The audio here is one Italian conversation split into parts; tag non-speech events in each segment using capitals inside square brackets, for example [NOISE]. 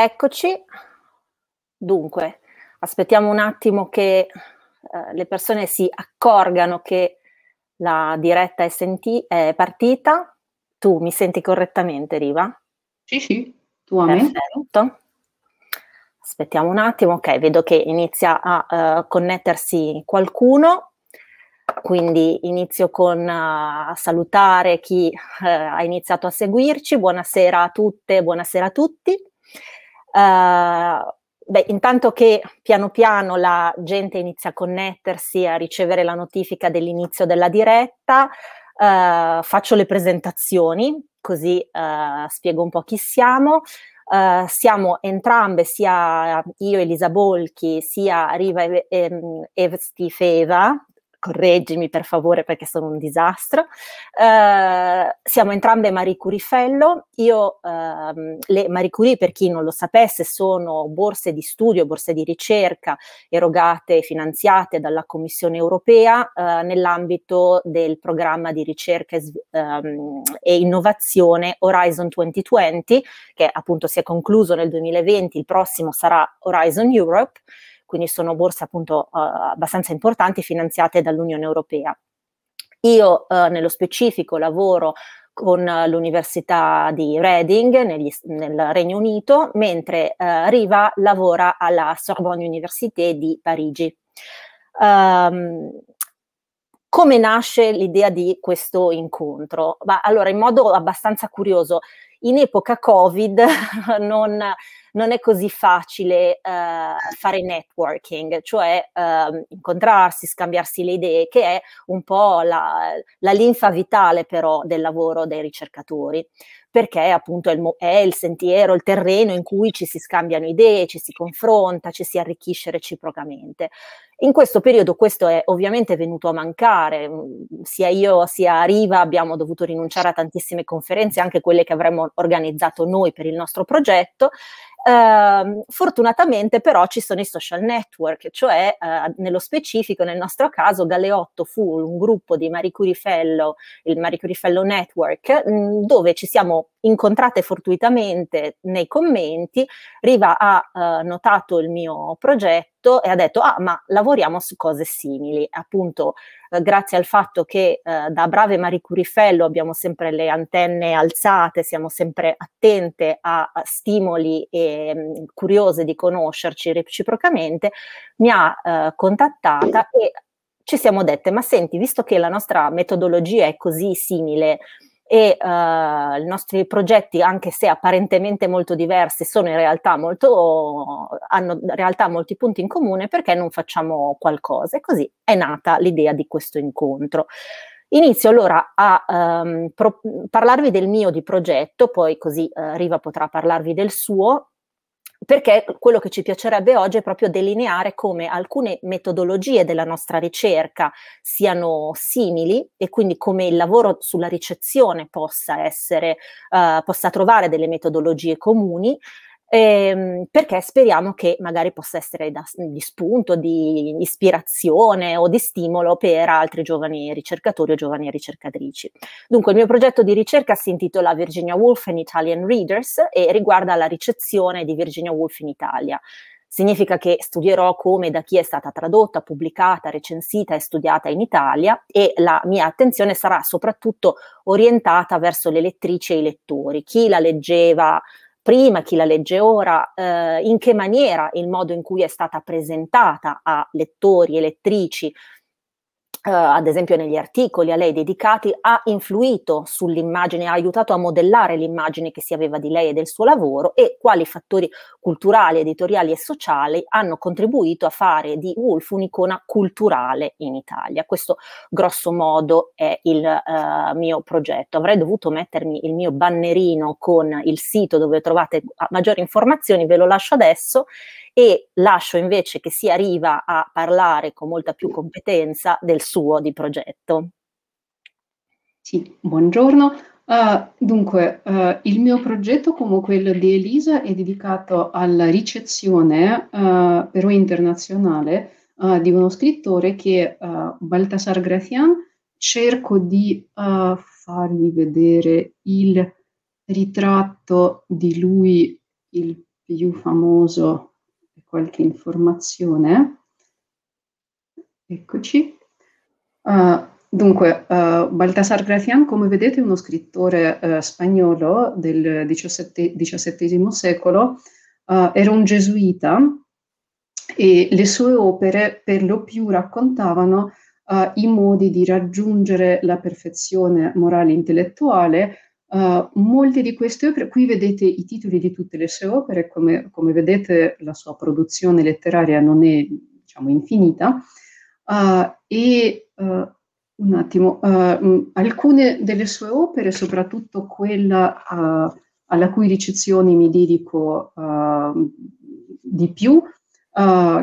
Eccoci. Dunque, aspettiamo un attimo che eh, le persone si accorgano che la diretta è, senti- è partita. Tu mi senti correttamente, Riva? Sì, sì, tu a Perfetto. Aspettiamo un attimo, ok, vedo che inizia a uh, connettersi qualcuno, quindi inizio con uh, a salutare chi uh, ha iniziato a seguirci. Buonasera a tutte, buonasera a tutti. Eh, beh, intanto che piano piano la gente inizia a connettersi, a ricevere la notifica dell'inizio della diretta, uh, faccio le presentazioni, così uh, spiego un po' chi siamo. Uh, siamo entrambe, sia io Elisa Bolchi, sia Riva ehm, Evstifeva, correggimi per favore perché sono un disastro. Eh, siamo entrambe Marie Curie Fellow. Io, ehm, le Marie Curie, per chi non lo sapesse, sono borse di studio, borse di ricerca erogate e finanziate dalla Commissione europea eh, nell'ambito del programma di ricerca e, ehm, e innovazione Horizon 2020, che appunto si è concluso nel 2020, il prossimo sarà Horizon Europe quindi sono borse appunto eh, abbastanza importanti finanziate dall'Unione Europea. Io eh, nello specifico lavoro con eh, l'Università di Reading negli, nel Regno Unito, mentre eh, Riva lavora alla Sorbonne Université di Parigi. Um, come nasce l'idea di questo incontro? Bah, allora, in modo abbastanza curioso, in epoca Covid [LAUGHS] non, non è così facile uh, fare networking, cioè uh, incontrarsi, scambiarsi le idee, che è un po' la, la linfa vitale però del lavoro dei ricercatori perché appunto è il, è il, sentiero, il terreno in cui ci si scambiano idee, ci si confronta, ci si arricchisce reciprocamente. In questo periodo questo è ovviamente venuto a mancare, mm, sia io sia Riva abbiamo dovuto rinunciare a tantissime conferenze, anche quelle che avremmo organizzato noi per il nostro progetto Ehm, fortunatamente però ci sono i social network, cioè eh, nello specifico nel nostro caso Galeotto fu un gruppo di Marie Curie Fellow, il Marie Curie Fellow Network, mh, mm, dove ci siamo incontrate fortuitamente nei commenti, Riva ha eh, notato il mio progetto e ha detto ah ma lavoriamo su cose simili, appunto eh, grazie al fatto che eh, da brave Marie Curifello abbiamo sempre le antenne alzate, siamo sempre attente a, a stimoli e ehm, mh, curiose di conoscerci reciprocamente, mi ha eh, contattata e ci siamo dette, ma senti, visto che la nostra metodologia è così simile, e eh, i nostri progetti, anche se apparentemente molto diversi, sono in realtà molto, hanno in realtà molti punti in comune perché non facciamo qualcosa. E così è nata l'idea di questo incontro. Inizio allora a ehm, pro- parlarvi del mio di progetto, poi così eh, Riva potrà parlarvi del suo perché quello che ci piacerebbe oggi è proprio delineare come alcune metodologie della nostra ricerca siano simili e quindi come il lavoro sulla ricezione possa essere, uh, possa trovare delle metodologie comuni, ehm, perché speriamo che magari possa essere da, di spunto, di ispirazione o di stimolo per altri giovani ricercatori o giovani ricercatrici. Dunque, il mio progetto di ricerca si intitola Virginia Woolf and Italian Readers e riguarda la ricezione di Virginia Woolf in Italia. Significa che studierò come da chi è stata tradotta, pubblicata, recensita e studiata in Italia e la mia attenzione sarà soprattutto orientata verso le lettrici e i lettori, chi la leggeva prima, chi la legge ora, eh, in che maniera il modo in cui è stata presentata a lettori e lettrici Uh, ad esempio negli articoli a lei dedicati, ha influito sull'immagine, ha aiutato a modellare l'immagine che si aveva di lei e del suo lavoro e quali fattori culturali, editoriali e sociali hanno contribuito a fare di Wolf un'icona culturale in Italia. Questo grosso modo è il uh, mio progetto. Avrei dovuto mettermi il mio bannerino con il sito dove trovate maggiori informazioni, ve lo lascio adesso e lascio invece che si arriva a parlare con molta più competenza del suo di progetto. Sì, buongiorno. Uh, dunque, uh, il mio progetto come quello di Elisa è dedicato alla ricezione uh, però internazionale di uno scrittore che è Baltasar Gracian. Cerco di farvi vedere il ritratto di lui, il più famoso qualche informazione. Eccoci. Uh, dunque, uh, Baltasar Gracián, come vedete, è uno scrittore uh, spagnolo del XVII secolo, era un gesuita e le sue opere per lo più raccontavano i modi di raggiungere la perfezione morale e intellettuale Uh, molte di queste opere, qui vedete i titoli di tutte le sue opere, come, come vedete la sua produzione letteraria non è diciamo, infinita, uh, e uh, un attimo, mh, mm, alcune delle sue opere, soprattutto quella alla cui ricezione mi dedico di più,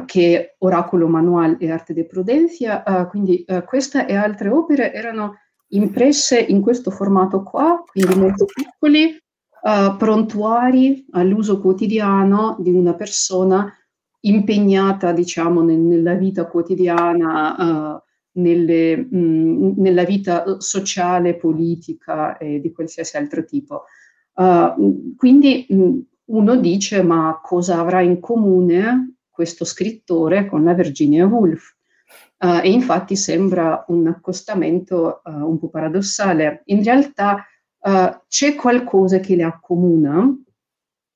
che è Oracolo Manual e Arte de Prudencia, quindi questa e altre opere erano impresse in questo formato qua, quindi molto piccoli, uh, prontuari all'uso quotidiano di una persona impegnata, diciamo, nel, nella vita quotidiana, uh, nelle, mh, nella vita sociale, politica e di qualsiasi altro tipo. Uh, quindi mh, uno dice, ma cosa avrà in comune questo scrittore con la Virginia Woolf? Uh, e infatti sembra un accostamento uh, un po' paradossale. In realtà eh, c'è qualcosa che le accomuna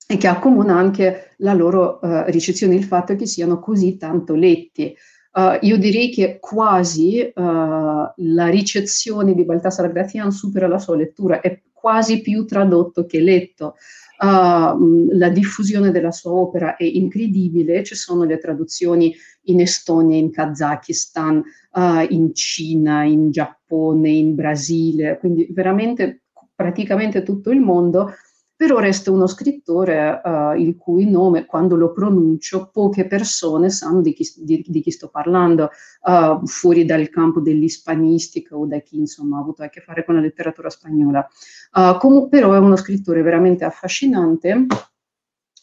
e che accomuna anche la loro eh, ricezione, il fatto che siano così tanto letti. Uh, io direi che quasi uh, la ricezione di Baltasar Grazian supera la sua lettura, è quasi più tradotto che letto. Uh, la diffusione della sua opera è incredibile, ci sono le traduzioni in Estonia, in Kazakistan, in Cina, in Giappone, in Brasile, quindi veramente praticamente tutto il mondo, però resta uno scrittore uh, il cui nome, quando lo pronuncio, poche persone sanno di chi, di, di chi sto parlando, uh, fuori dal campo dell'ispanistica o da chi insomma ha avuto a che fare con la letteratura spagnola. Uh, eh, com- però è uno scrittore veramente affascinante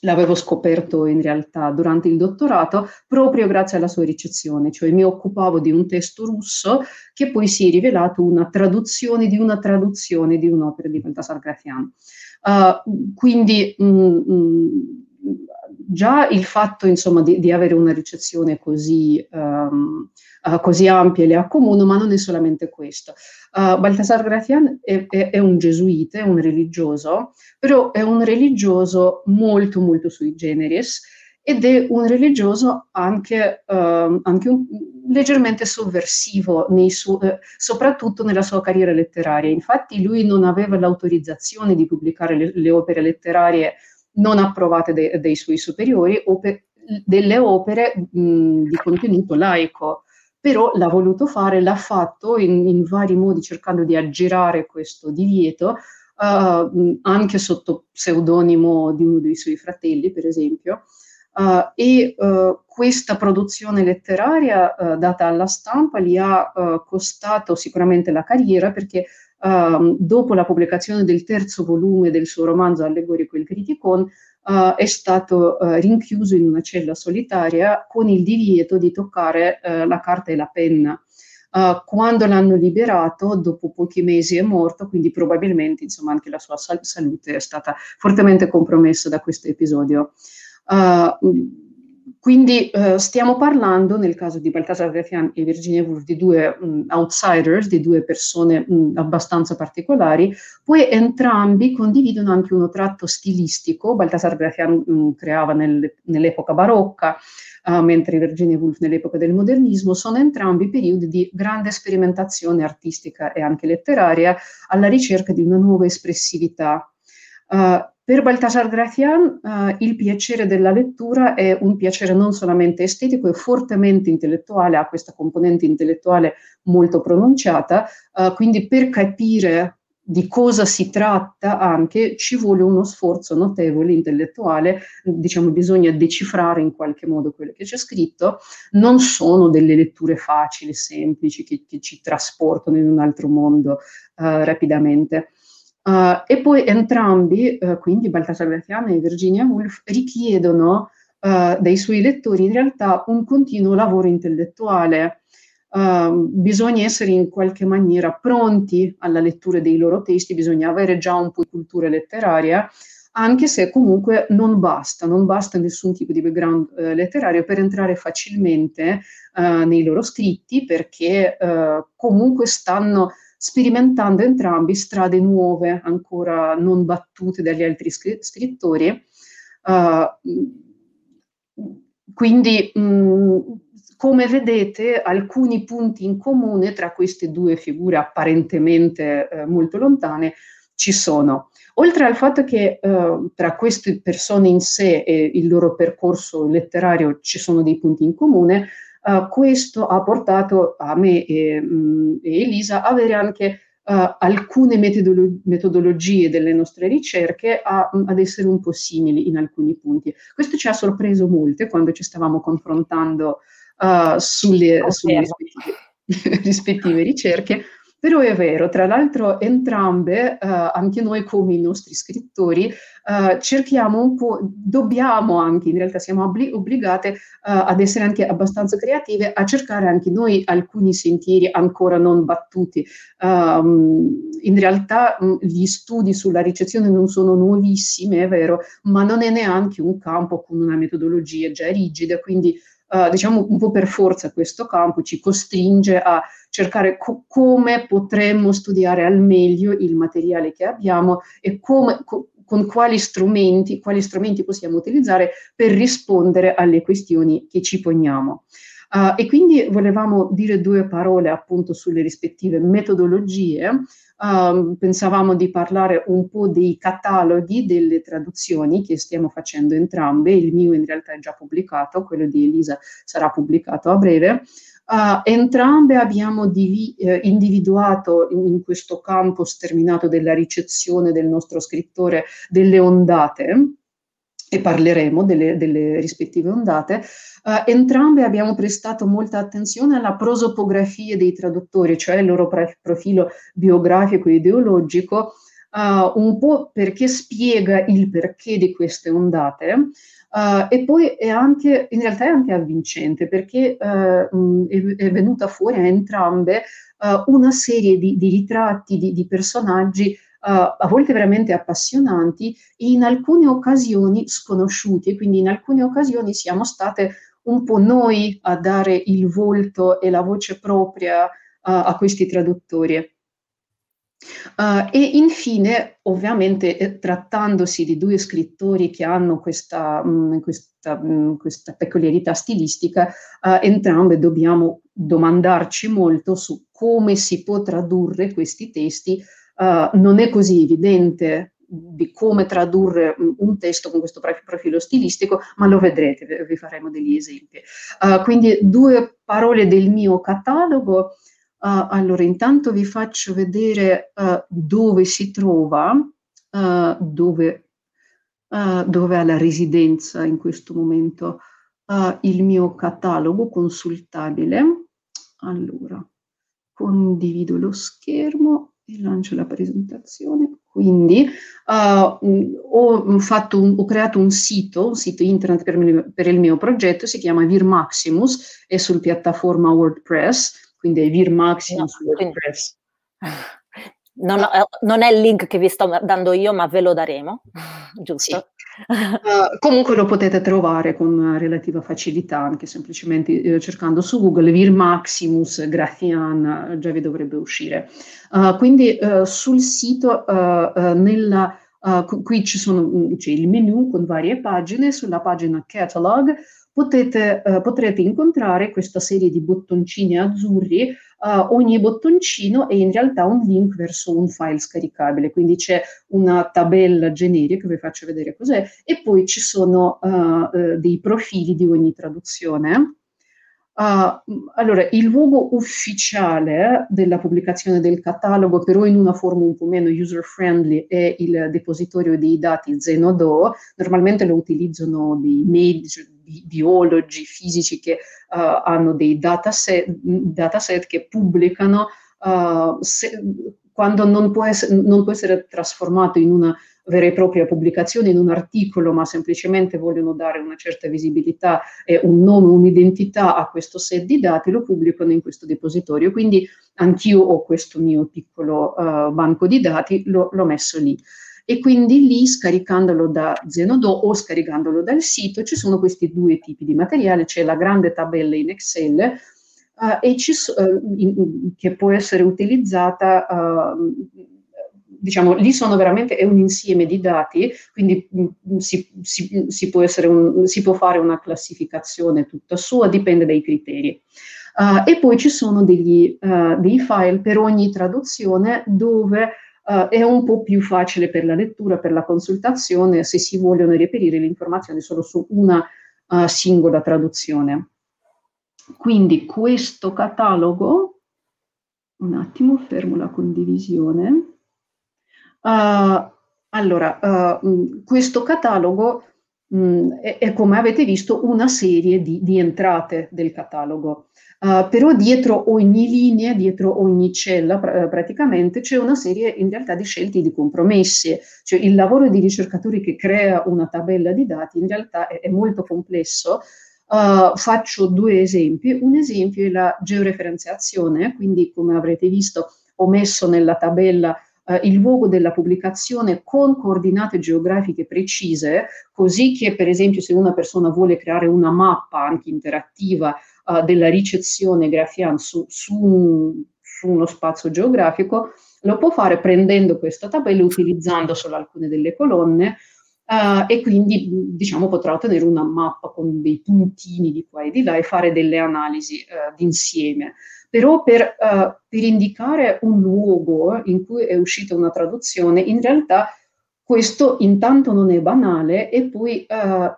l'avevo scoperto in realtà durante il dottorato, proprio grazie alla sua ricezione, cioè mi occupavo di un testo russo che poi si è rivelato una traduzione di una traduzione di un'opera di Baltasar Grafiano. Uh, quindi mh, mm, mh, mm, già il fatto insomma, di, di, avere una ricezione così, um, uh, così ampia le accomuna, ma non è solamente questo. Uh, Baltasar Grafian è, è, è, un gesuite, è un religioso, però è un religioso molto molto sui generis ed è un religioso anche, uh, anche un, leggermente sovversivo, su, eh, soprattutto nella sua carriera letteraria. Infatti lui non aveva l'autorizzazione di pubblicare le, le opere letterarie non approvate de- dei suoi superiori o per delle opere mh, di contenuto laico. Però l'ha voluto fare, l'ha fatto in, in vari modi cercando di aggirare questo divieto, uh, anche sotto pseudonimo di uno dei suoi fratelli, per esempio. Uh, e uh, questa produzione letteraria uh, data alla stampa gli ha uh, costato sicuramente la carriera perché ehm, dopo la pubblicazione del terzo volume del suo romanzo allegorico Il Criticon, eh, è stato eh, rinchiuso in una cella solitaria con il divieto di toccare eh, la carta e la penna. Uh, quando l'hanno liberato, dopo pochi mesi è morto, quindi probabilmente insomma, anche la sua sal- salute è stata fortemente compromessa da questo episodio. Uh, quindi eh, stiamo parlando, nel caso di Baltasar Grafian e Virginia Woolf, di due mh, mm, outsiders, di due persone mh, mm, abbastanza particolari, poi entrambi condividono anche uno tratto stilistico. Baltasar Grafian mh, mm, creava nel, nell'epoca barocca, uh, mentre Virginia Woolf nell'epoca del modernismo. Sono entrambi periodi di grande sperimentazione artistica e anche letteraria alla ricerca di una nuova espressività. Uh, per Baltasar Gracian eh, il piacere della lettura è un piacere non solamente estetico, è fortemente intellettuale, ha questa componente intellettuale molto pronunciata, eh, quindi per capire di cosa si tratta anche ci vuole uno sforzo notevole intellettuale, diciamo bisogna decifrare in qualche modo quello che c'è scritto, non sono delle letture facili, semplici, che, che ci trasportano in un altro mondo eh, rapidamente. Uh, e poi entrambi, uh, quindi Baltasar Graziani e Virginia Woolf, richiedono uh, dai suoi lettori in realtà un continuo lavoro intellettuale. Ehm, bisogna essere in qualche maniera pronti alla lettura dei loro testi, bisogna avere già un po' di cultura letteraria, anche se comunque non basta, non basta nessun tipo di background eh, letterario per entrare facilmente eh, nei loro scritti perché eh, comunque stanno sperimentando entrambi strade nuove, ancora non battute dagli altri scr- scrittori. Uh, quindi, mh, mm, come vedete, alcuni punti in comune tra queste due figure apparentemente eh, molto lontane ci sono. Oltre al fatto che eh, tra queste persone in sé e il loro percorso letterario ci sono dei punti in comune, Uh, questo ha portato a me e, mh, mm, e Elisa a avere anche uh, alcune metodolo- metodologie delle nostre ricerche a, mh, mm, ad essere un po' simili in alcuni punti. Questo ci ha sorpreso molto quando ci stavamo confrontando uh, sulle, sulle rispettive, [LAUGHS] rispettive ricerche però è vero, tra l'altro entrambe, eh, anche noi come i nostri scrittori, eh, cerchiamo un po', dobbiamo anche, in realtà siamo obli- obbligate eh, ad essere anche abbastanza creative, a cercare anche noi alcuni sentieri ancora non battuti. Um, in realtà mh, mm, gli studi sulla ricezione non sono nuovissimi, è vero, ma non è neanche un campo con una metodologia già rigida, quindi eh, diciamo un po' per forza questo campo, ci costringe a cercare co- come potremmo studiare al meglio il materiale che abbiamo e come, co- con quali strumenti, quali strumenti possiamo utilizzare per rispondere alle questioni che ci poniamo. Uh, e quindi volevamo dire due parole appunto sulle rispettive metodologie. Um, pensavamo di parlare un po' dei cataloghi delle traduzioni che stiamo facendo entrambe, il mio in realtà è già pubblicato, quello di Elisa sarà pubblicato a breve. Uh, entrambe abbiamo divi- eh, individuato in, in, questo campo sterminato della ricezione del nostro scrittore delle ondate, e parleremo delle, delle rispettive ondate, uh, entrambe abbiamo prestato molta attenzione alla prosopografia dei traduttori, cioè il loro profilo biografico e ideologico, uh, un po' perché spiega il perché di queste ondate, Uh, e poi è anche, in realtà è anche avvincente perché uh, è, è, venuta fuori a entrambe uh, una serie di, di ritratti, di, di personaggi a volte veramente appassionanti, e in alcune occasioni sconosciuti, E quindi in alcune occasioni siamo state un po' noi a dare il volto e la voce propria a questi traduttori. Uh, e infine, ovviamente, eh, trattandosi di due scrittori che hanno questa, mh, mm, questa, mh, mm, questa peculiarità stilistica, uh, entrambe dobbiamo domandarci molto su come si può tradurre questi testi eh, non è così evidente di come tradurre un testo con questo profilo stilistico, ma lo vedrete, vi faremo degli esempi. Uh, quindi due parole del mio catalogo. Uh, allora, intanto vi faccio vedere uh, dove si trova, dove, dove ha la residenza in questo momento il mio catalogo consultabile. Allora, condivido lo schermo e lancio la presentazione. Quindi uh, ho, fatto un, ho creato un sito, un sito internet per, mio, per il mio progetto, si chiama Vir Maximus, è sul piattaforma WordPress, quindi è Vir Maximus no, WordPress. Quindi. [LAUGHS] Non, eh, non, è il link che vi sto dando io, ma ve lo daremo, [LAUGHS] giusto? Sì. Uh, eh, comunque lo potete trovare con relativa facilità, anche semplicemente eh, cercando su Google Vir Maximus Gratian, eh, già vi dovrebbe uscire. Uh, quindi uh, sul sito, nella, qui ci sono, mm, c'è il menu con varie pagine, sulla pagina Catalog potete, potrete incontrare questa serie di bottoncini azzurri uh, ogni bottoncino è in realtà un link verso un file scaricabile, quindi c'è una tabella generica, vi faccio vedere cos'è, e poi ci sono uh, dei profili di ogni traduzione Uh, allora, il luogo ufficiale della pubblicazione del catalogo, però in una forma un po' meno user-friendly, è il depositorio dei dati Zenodo. Normalmente lo utilizzano dei medici, biologi, fisici che uh, hanno dei dataset, dataset che pubblicano uh, se, quando non può, essere, non può, essere, trasformato in una vera e propria pubblicazione in un articolo, ma semplicemente vogliono dare una certa visibilità, e un nome, un'identità a questo set di dati, lo pubblicano in questo depositorio. Quindi anch'io ho questo mio piccolo uh, banco di dati, lo, l'ho messo lì. E quindi lì, scaricandolo da Zenodo o scaricandolo dal sito, ci sono questi due tipi di materiale, c'è la grande tabella in Excel, Uh, e ci, uh, in, in, che può essere utilizzata uh, diciamo, lì sono veramente è un insieme di dati, quindi mh, mm, si, si, si, può un, si, può fare una classificazione tutta sua, dipende dai criteri. Uh, e poi ci sono degli, uh, dei file per ogni traduzione dove Uh, è un po' più facile per la lettura, per la consultazione, se si vogliono reperire le informazioni solo su una uh, singola traduzione. Quindi questo catalogo, un attimo, fermo la condivisione. Uh, allora, uh, questo catalogo mh, mm, è, è, come avete visto una serie di, di entrate del catalogo, uh, però dietro ogni linea, dietro ogni cella pr- praticamente c'è una serie in realtà di scelte e di compromessi, cioè il lavoro di ricercatori che crea una tabella di dati in realtà è, è molto complesso, Uh, faccio due esempi. Un esempio è la georeferenziazione, quindi come avrete visto ho messo nella tabella eh, il luogo della pubblicazione con coordinate geografiche precise, così che per esempio se una persona vuole creare una mappa anche interattiva eh, della ricezione grafiana su, su, su uno spazio geografico, lo può fare prendendo questa tabella e utilizzando solo alcune delle colonne, Uh, e quindi diciamo potrà ottenere una mappa con dei puntini di qua e di là e fare delle analisi uh, d'insieme. Però per, uh, per, indicare un luogo in cui è uscita una traduzione, in realtà questo intanto non è banale e poi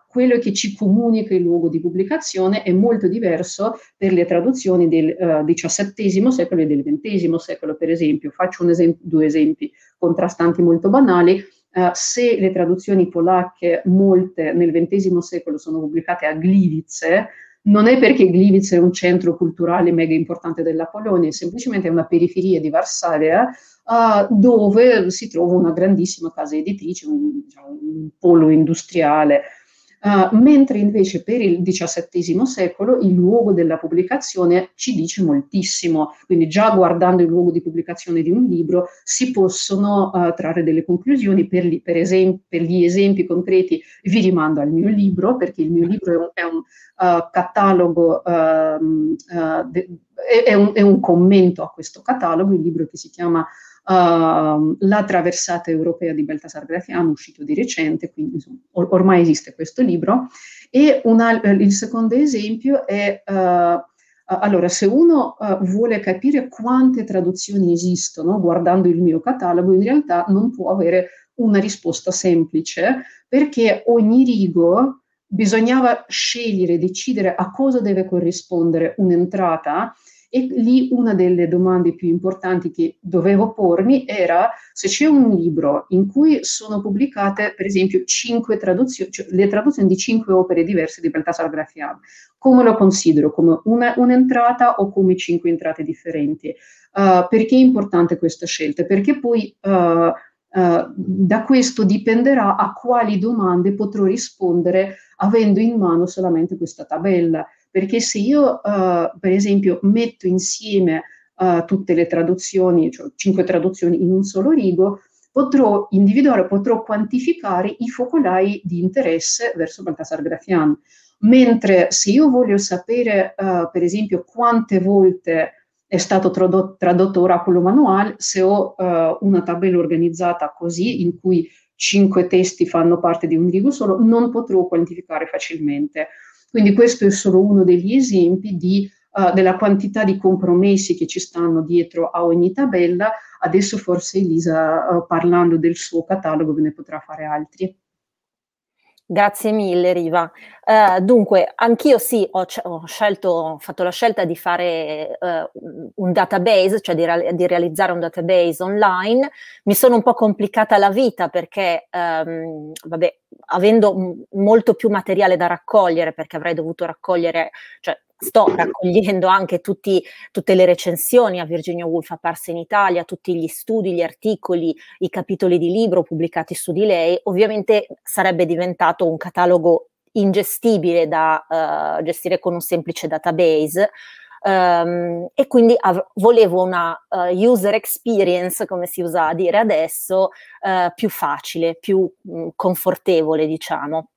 quello che ci comunica il luogo di pubblicazione è molto diverso per le traduzioni del XVII secolo e del XX secolo, per esempio. Faccio esempio, due esempi contrastanti molto banali eh, se le traduzioni polacche, molte nel XX secolo, sono pubblicate a Gliwice, non è perché Gliwice è un centro culturale mega importante della Polonia, è semplicemente una periferia di Varsavia uh, dove si trova una grandissima casa editrice, un, diciamo, un polo industriale eh, mentre invece per il XVII secolo il luogo della pubblicazione ci dice moltissimo, quindi già guardando il luogo di pubblicazione di un libro si possono uh, trarre delle conclusioni, per, li, per, esem- per, gli esempi concreti vi rimando al mio libro, perché il mio libro è un, è un uh, catalogo ehm, de- è un, è un, commento a questo catalogo, il libro che si chiama uh, La traversata europea di Baltasar Grafiano, uscito di recente, quindi insomma, or- ormai esiste questo libro. E una, eh, il secondo esempio è... Uh, allora, se uno uh, vuole capire quante traduzioni esistono guardando il mio catalogo, in realtà non può avere una risposta semplice perché ogni rigo bisognava scegliere, decidere a cosa deve corrispondere un'entrata e lì una delle domande più importanti che dovevo pormi era se c'è un libro in cui sono pubblicate, per esempio, traduzioni, cioè le traduzioni di cinque opere diverse di Baltasar Grafiano, come lo considero? Come una, un'entrata o come cinque entrate differenti? Uh, perché è importante questa scelta? Perché poi... Uh, Uh, da questo dipenderà a quali domande potrò rispondere avendo in mano solamente questa tabella perché se io, eh, per esempio, metto insieme eh, tutte le traduzioni, cioè cinque traduzioni in un solo rigo, potrò individuare, potrò quantificare i focolai di interesse verso Baltasar Grafian. Mentre se io voglio sapere, eh, per esempio, quante volte è stato tradotto, tradotto oracolo manuale, se ho eh, una tabella organizzata così, in cui cinque testi fanno parte di un rigo solo, non potrò quantificare facilmente. Quindi questo è solo uno degli esempi di, uh, della quantità di compromessi che ci stanno dietro a ogni tabella. Adesso forse Elisa, uh, parlando del suo catalogo, ve ne potrà fare altri. Grazie mille Riva. Uh, dunque, anch'io sì, ho, ho, scelto, ho, fatto la scelta di fare uh, un database, cioè di, di, realizzare un database online. Mi sono un po' complicata la vita perché, um, vabbè, avendo molto più materiale da raccogliere, perché avrei dovuto raccogliere, cioè sto raccogliendo anche tutti, tutte le recensioni a Virginia Woolf apparse in Italia, tutti gli studi, gli articoli, i capitoli di libro pubblicati su di lei, ovviamente sarebbe diventato un catalogo ingestibile da uh, gestire con un semplice database. Um, e quindi av- volevo una uh, user experience, come si usa a dire adesso, uh, più facile, più mh, mm, confortevole, diciamo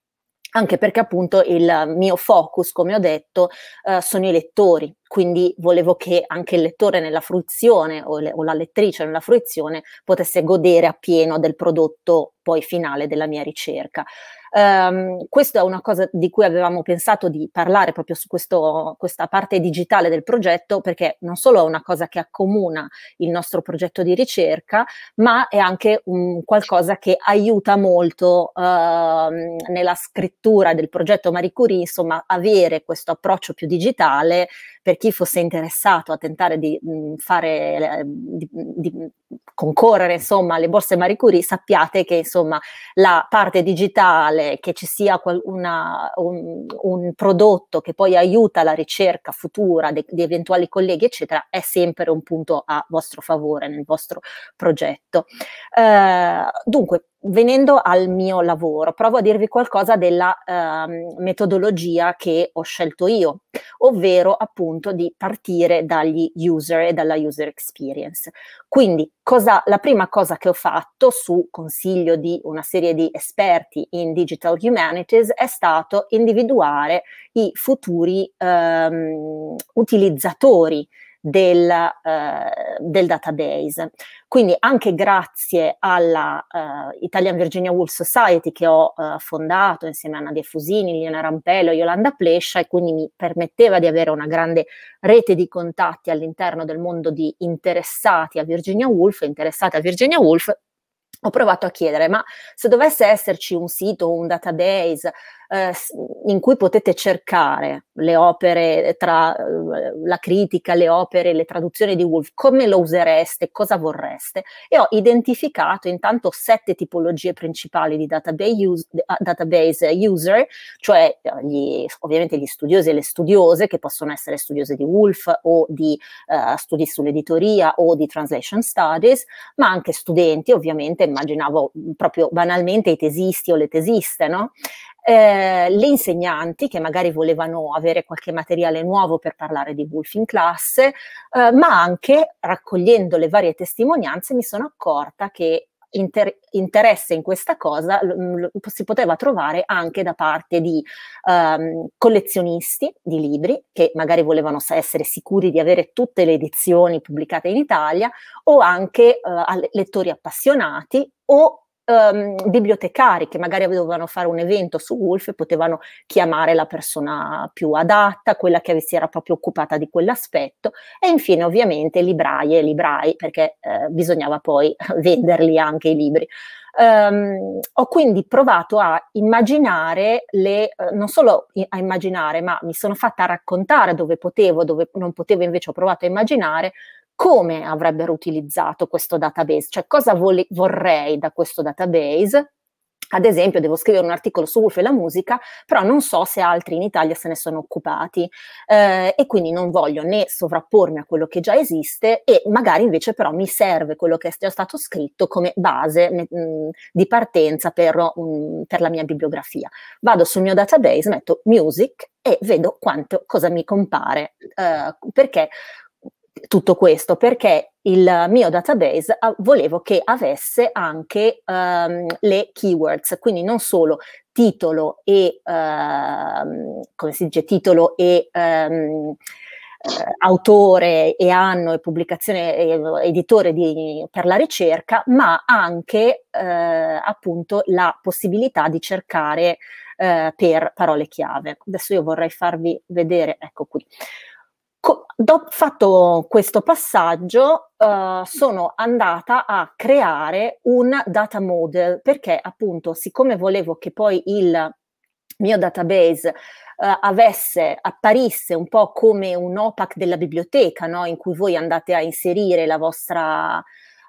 anche perché appunto il mio focus, come ho detto, eh, sono i lettori, quindi volevo che anche il lettore nella fruizione o, le, o la lettrice nella fruizione potesse godere appieno del prodotto poi finale della mia ricerca. Um, ehm, questa è una cosa di cui avevamo pensato di parlare proprio su questo, questa parte digitale del progetto, perché non solo è una cosa che accomuna il nostro progetto di ricerca, ma è anche um, qualcosa che aiuta molto uh, nella scrittura del progetto Marie Curie, insomma, avere questo approccio più digitale, perché chi fosse interessato a tentare di mh, mhmm, fare, ehm, di, di, concorrere insomma alle borse Marie Curie sappiate che insomma la parte digitale che ci sia una, un, un, prodotto che poi aiuta la ricerca futura di, di eventuali colleghi eccetera è sempre un punto a vostro favore nel vostro progetto eh, dunque venendo al mio lavoro, provo a dirvi qualcosa della eh, metodologia che ho scelto io, ovvero appunto di partire dagli user e dalla user experience. Quindi Cosa, la prima cosa che ho fatto su consiglio di una serie di esperti in digital humanities è stato individuare i futuri ehm, utilizzatori del, eh, del database. Quindi anche grazie alla eh, Italian Virginia Wool Society che ho eh, fondato insieme a Nadia Fusini, Liliana Rampello, Yolanda Plescia e quindi mi permetteva di avere una grande rete di contatti all'interno del mondo di interessati a Virginia Woolf, interessate a Virginia Woolf, ho provato a chiedere, ma se dovesse esserci un sito, un database eh, in cui potete cercare le opere eh, tra eh, la critica, le opere, le traduzioni di Wolf, come lo usereste, cosa vorreste e ho identificato intanto sette tipologie principali di database, us- ah, database user, cioè eh, gli, ovviamente gli studiosi e le studiose che possono essere studiose di Wolf o di eh, studi sull'editoria o di translation studies, ma anche studenti, ovviamente immaginavo mm, proprio banalmente i tesisti o le tesiste, no? eh, le insegnanti che magari volevano avere qualche materiale nuovo per parlare di Wolf in classe, eh, ma anche raccogliendo le varie testimonianze mi sono accorta che Inter- interesse in questa cosa l- l- si poteva trovare anche da parte di um, collezionisti di libri che magari volevano essere sicuri di avere tutte le edizioni pubblicate in Italia o anche uh, lettori appassionati o ehm, bibliotecari che magari dovevano fare un evento su Wolf e potevano chiamare la persona più adatta, quella che si era proprio occupata di quell'aspetto e infine ovviamente libraie e librai perché eh, bisognava poi [LAUGHS] venderli anche i libri. Um, ho quindi provato a immaginare le, uh, non solo a immaginare, ma mi sono fatta raccontare dove potevo, dove non potevo invece ho provato a immaginare come avrebbero utilizzato questo database, cioè cosa vole- vorrei da questo database. Ad esempio, devo scrivere un articolo su Wolf e la musica, però non so se altri in Italia se ne sono occupati eh, e quindi non voglio né sovrappormi a quello che già esiste e magari invece però mi serve quello che è già stato scritto come base mh, mm, di partenza per, mh, mm, per la mia bibliografia. Vado sul mio database, metto music e vedo quanto, cosa mi compare, eh, perché tutto questo perché il mio database ah, volevo che avesse anche um, le keywords, quindi non solo titolo e, uh, come si dice, titolo e um, eh, autore e anno e pubblicazione eh, editore di, per la ricerca, ma anche eh, appunto la possibilità di cercare eh, per parole chiave. Adesso io vorrei farvi vedere, ecco qui. Co- dopo fatto questo passaggio, uh, sono andata a creare un data model perché, appunto, siccome volevo che poi il mio database uh, avesse, apparisse un po' come un OPAC della biblioteca, no? in cui voi andate a inserire la vostra.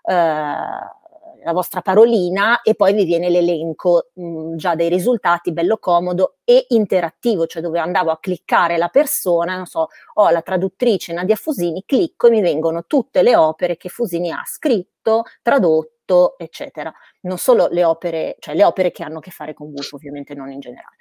Uh, la vostra parolina e poi vi viene l'elenco mh, mm, già dei risultati, bello comodo e interattivo, cioè dove andavo a cliccare la persona, non so, ho la traduttrice Nadia Fusini, clicco e mi vengono tutte le opere che Fusini ha scritto, tradotto, eccetera. Non solo le opere, cioè le opere che hanno a che fare con Wolf, ovviamente non in generale.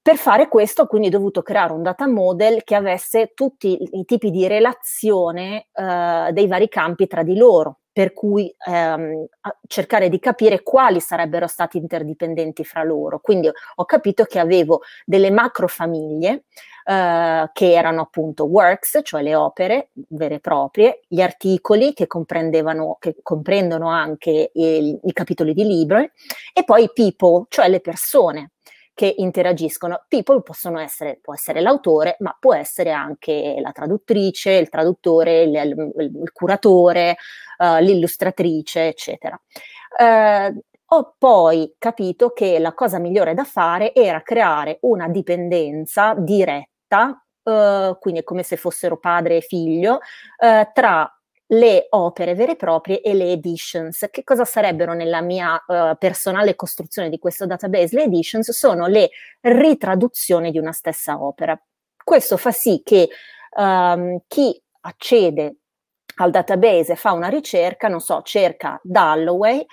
Per fare questo, quindi, ho dovuto creare un data model che avesse tutti i tipi di relazione eh, dei vari campi tra di loro, per cui ehm, cercare di capire quali sarebbero stati interdipendenti fra loro. Quindi ho capito che avevo delle macrofamiglie eh, che erano appunto works, cioè le opere vere e proprie, gli articoli che, che comprendono anche il, i capitoli di libro, e poi people, cioè le persone che interagiscono. People possono essere, può essere l'autore, ma può essere anche la traduttrice, il traduttore, il, il, il curatore, uh, l'illustratrice, eccetera. Uh, ho poi capito che la cosa migliore da fare era creare una dipendenza diretta, uh, quindi come se fossero padre e figlio, tra le opere vere e proprie e le editions. Che cosa sarebbero nella mia uh, personale costruzione di questo database? Le editions sono le ritraduzioni di una stessa opera. Questo fa sì che um, chi accede al database fa una ricerca, non so, cerca Dalloway,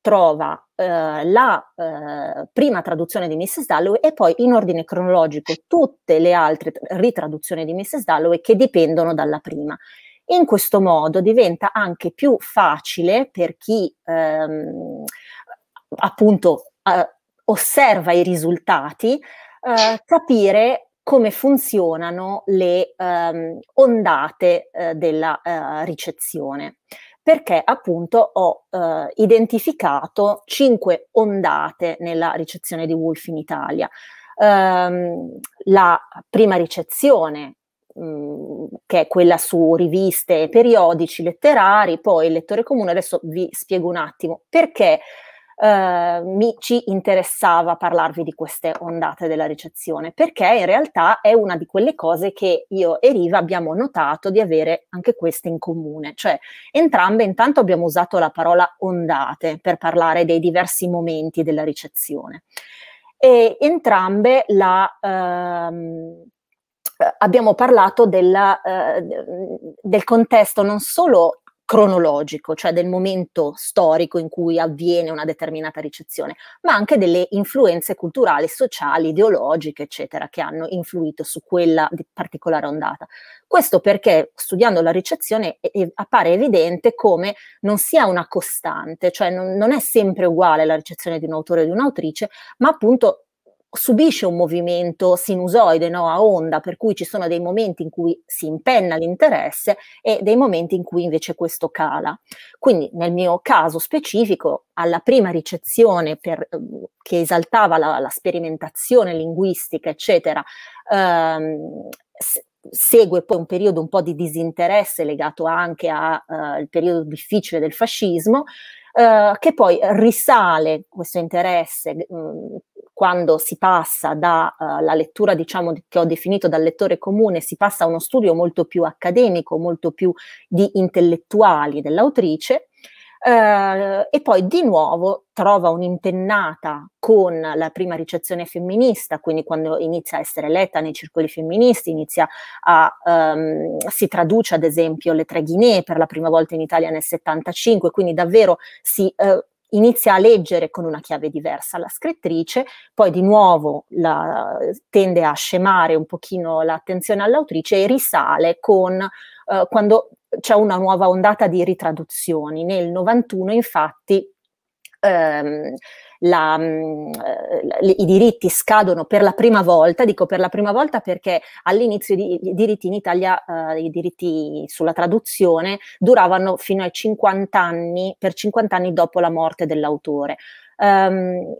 trova eh, la eh, prima traduzione di Mrs. Dalloway e poi in ordine cronologico tutte le altre ritraduzioni di Mrs. Dalloway che dipendono dalla prima. In questo modo diventa anche più facile per chi ehm, appunto eh, osserva i risultati eh, capire come funzionano le ehm, ondate eh, della eh, ricezione perché appunto ho eh, identificato cinque ondate nella ricezione di Wolf in Italia. Ehm, la prima ricezione Mhmm, che è quella su riviste e periodici letterari, poi il lettore comune, adesso vi spiego un attimo perché eh, mi, ci interessava parlarvi di queste ondate della ricezione, perché in realtà è una di quelle cose che io e Riva abbiamo notato di avere anche queste in comune, cioè entrambe intanto abbiamo usato la parola ondate per parlare dei diversi momenti della ricezione e entrambe la ehm, eh, abbiamo parlato della, eh, del contesto non solo cronologico, cioè del momento storico in cui avviene una determinata ricezione, ma anche delle influenze culturali, sociali, ideologiche, eccetera, che hanno influito su quella particolare ondata. Questo perché studiando la ricezione appare evidente come non sia una costante, cioè non, non è sempre uguale la ricezione di un autore o di un'autrice, ma appunto subisce un movimento sinusoide, no? a onda, per cui ci sono dei momenti in cui si impenna l'interesse e dei momenti in cui invece questo cala. Quindi nel mio caso specifico, alla prima ricezione per, ehm, che esaltava la, la, sperimentazione linguistica, eccetera, ehm, segue poi un periodo un po' di disinteresse legato anche al eh, uh, periodo difficile del fascismo, uh, che poi risale questo interesse mh, ehm, quando si passa dalla eh, uh, lettura, diciamo, che ho definito dal lettore comune, si passa a uno studio molto più accademico, molto più di intellettuali dell'autrice, Uh, e poi di nuovo trova un'impennata con la prima ricezione femminista, quindi quando inizia a essere letta nei circoli femministi, inizia a, um, si traduce ad esempio le tre Guinee per la prima volta in Italia nel 75, quindi davvero si uh, inizia a leggere con una chiave diversa la scrittrice, poi di nuovo la, tende a scemare un pochino l'attenzione all'autrice e risale con eh, quando c'è una nuova ondata di ritraduzioni. Nel 91 infatti ehm, la, mm, eh, i diritti scadono per la prima volta, dico per la prima volta perché all'inizio di, i diritti in Italia, eh, i diritti sulla traduzione duravano fino ai 50 anni, per 50 anni dopo la morte dell'autore. Um,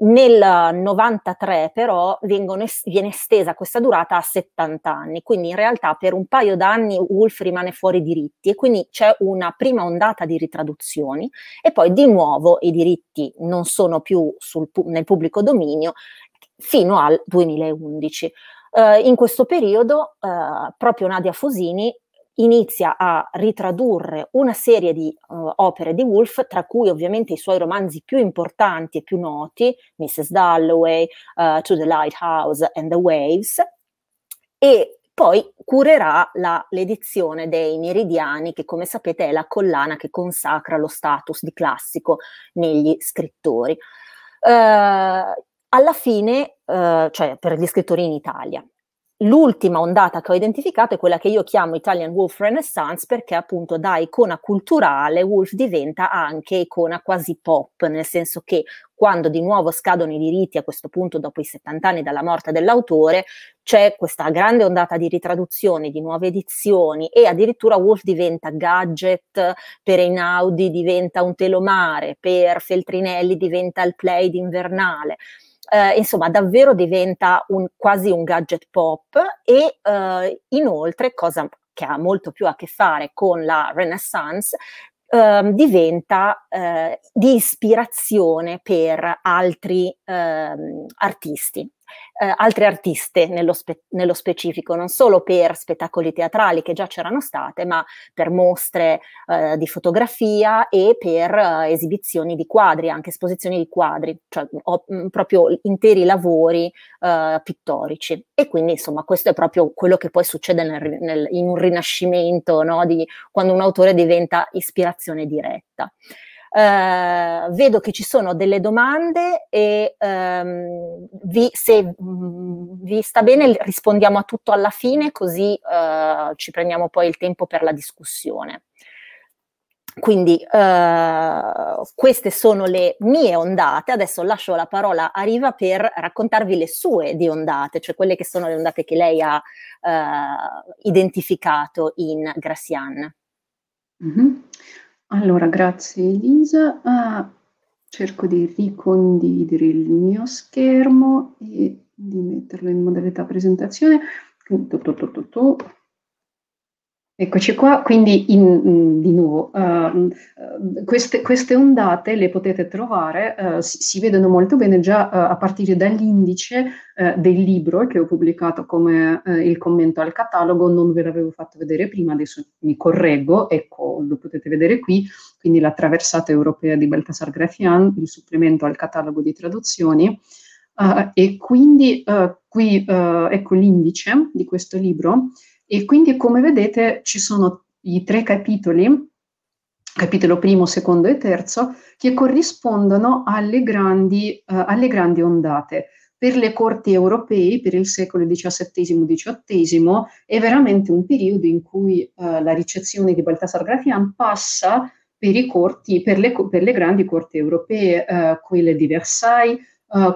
nel 93 però es- viene estesa questa durata a 70 anni, quindi in realtà per un paio d'anni Wolf rimane fuori diritti e quindi c'è una prima ondata di ritraduzioni e poi di nuovo i diritti non sono più pu- nel pubblico dominio fino al 2011. Uh, eh, in questo periodo uh, proprio Nadia Fosini inizia a ritradurre una serie di uh, opere di Woolf, tra cui ovviamente i suoi romanzi più importanti e più noti, Mrs. Dalloway, uh, To the Lighthouse and the Waves, e poi curerà la, l'edizione dei Meridiani, che come sapete è la collana che consacra lo status di classico negli scrittori. Uh, alla fine, cioè per gli scrittori in Italia, L'ultima ondata che ho identificato è quella che io chiamo Italian Wolf Renaissance perché appunto da icona culturale Wolf diventa anche icona quasi pop, nel senso che quando di nuovo scadono i diritti a questo punto dopo i 70 anni dalla morte dell'autore, c'è questa grande ondata di ritraduzioni, di nuove edizioni e addirittura Wolf diventa gadget, per Einaudi diventa un telomare, per Feltrinelli diventa il play d'invernale. invernale eh, insomma davvero diventa un, quasi un gadget pop e eh, inoltre, cosa che ha molto più a che fare con la Renaissance, ehm, eh, diventa di ispirazione per altri ehm, artisti eh, altre artiste nello, spe- nello, specifico, non solo per spettacoli teatrali che già c'erano state, ma per mostre eh, di fotografia e per eh, esibizioni di quadri, anche esposizioni di quadri, cioè ho, mh, mm, proprio interi lavori eh, pittorici. E quindi insomma questo è proprio quello che poi succede nel, nel, in un rinascimento, no? di, quando un autore diventa ispirazione diretta eh, vedo che ci sono delle domande e ehm, vi, se mh, mm, vi sta bene rispondiamo a tutto alla fine così eh, ci prendiamo poi il tempo per la discussione. Quindi eh, queste sono le mie ondate, adesso lascio la parola a Riva per raccontarvi le sue di ondate, cioè quelle che sono le ondate che lei ha eh, identificato in Gracian. Mm-hmm. Allora, grazie Elisa. Ah, cerco di ricondividere il mio schermo e di metterlo in modalità presentazione. Tu, tu, tu, Eccoci qua, quindi in, mm, di nuovo, uh, queste, queste, ondate le potete trovare, uh, si, si, vedono molto bene già uh, a partire dall'indice del libro che ho pubblicato come il commento al catalogo, non ve l'avevo fatto vedere prima, adesso mi correggo, ecco, lo potete vedere qui, quindi la traversata europea di Baltasar Grafian, il supplemento al catalogo di traduzioni. e quindi qui ecco l'indice di questo libro e quindi, come vedete, ci sono i tre capitoli, capitolo primo, secondo e terzo, che corrispondono alle grandi, uh, alle grandi ondate. Per le corti europee, per il secolo XVII-XVIII, è veramente un periodo in cui uh, la ricezione di Baltasar Grafian passa per, i corti, per, le, per le grandi corti europee, uh, quelle di Versailles,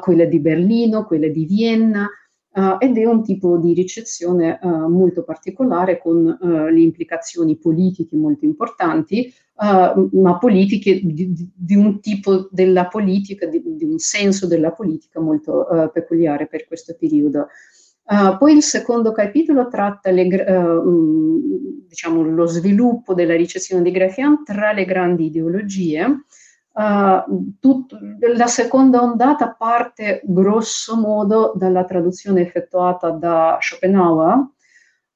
quelle di Berlino, quelle di Vienna, Uh, ed è un tipo di ricezione uh, molto particolare con uh, le implicazioni politiche molto importanti, ma politiche di, di, un tipo della politica, di, di un senso della politica molto peculiare per questo periodo. poi il secondo capitolo tratta le, mm, diciamo, lo sviluppo della ricezione di Grafian tra le grandi ideologie Uh, tut- la seconda ondata parte grosso modo dalla traduzione effettuata da Schopenhauer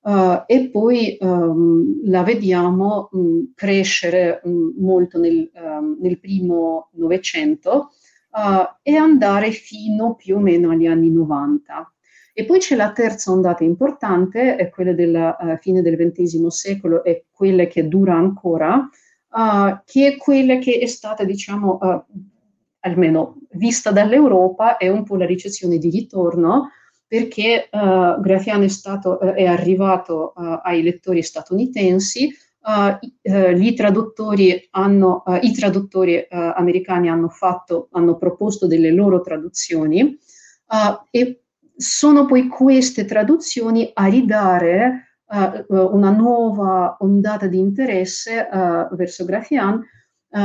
uh, e poi um, la vediamo um, crescere um, molto nel, ehm, nel primo Novecento uh, e andare fino più o meno agli anni 90. E poi c'è la terza ondata importante, è quella della fine del XX secolo e quella che dura ancora, uh, ah, che è quella che è stata, diciamo, uh, almeno vista dall'Europa, è un po' la ricezione di ritorno, perché uh, Grafiano è, stato, eh, è arrivato ai lettori statunitensi, i traduttori, hanno, i traduttori americani hanno, fatto, hanno proposto delle loro traduzioni e sono poi queste traduzioni a ridare eh, eh, una nuova ondata di interesse eh, verso Grafian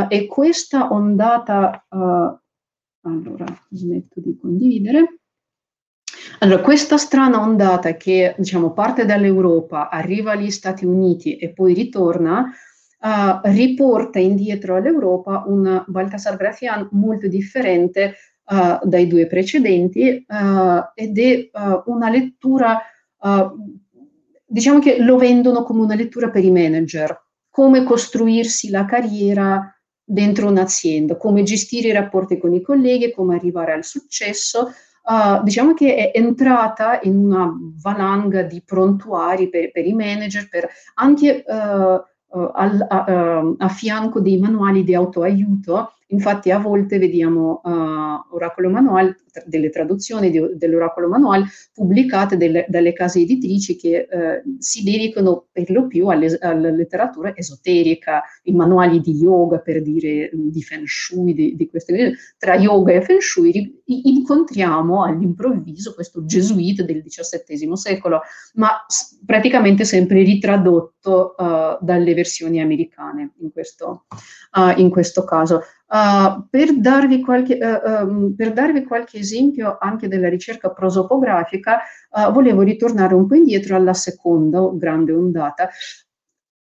e questa ondata, allora smetto di condividere, allora, questa strana ondata che diciamo, parte dall'Europa, arriva agli Stati Uniti e poi ritorna, uh, riporta indietro all'Europa un Baltasar Grafian molto differente uh, dai due precedenti uh, ed è una lettura diciamo che lo vendono come una lettura per i manager, come costruirsi la carriera dentro un'azienda, come gestire i rapporti con i colleghi, come arrivare al successo. Uh, diciamo che è entrata in una valanga di prontuari per, per i manager, per anche uh, uh, al, a, ehm, a, fianco dei manuali di autoaiuto Infatti a volte vediamo uh, oracolo manual, tra, delle traduzioni di, dell'oracolo manual pubblicate delle, dalle case editrici che uh, si dedicano per lo più alle, alla letteratura esoterica, i manuali di yoga per dire mm, di feng shui, di, di queste tra yoga e feng shui incontriamo all'improvviso questo gesuita del XVII secolo, ma praticamente sempre ritradotto uh, dalle versioni americane in questo, in questo caso. Uh, per, darvi qualche, uh, um, per, darvi qualche, esempio anche della ricerca prosopografica, uh, volevo ritornare un po' indietro alla seconda grande ondata,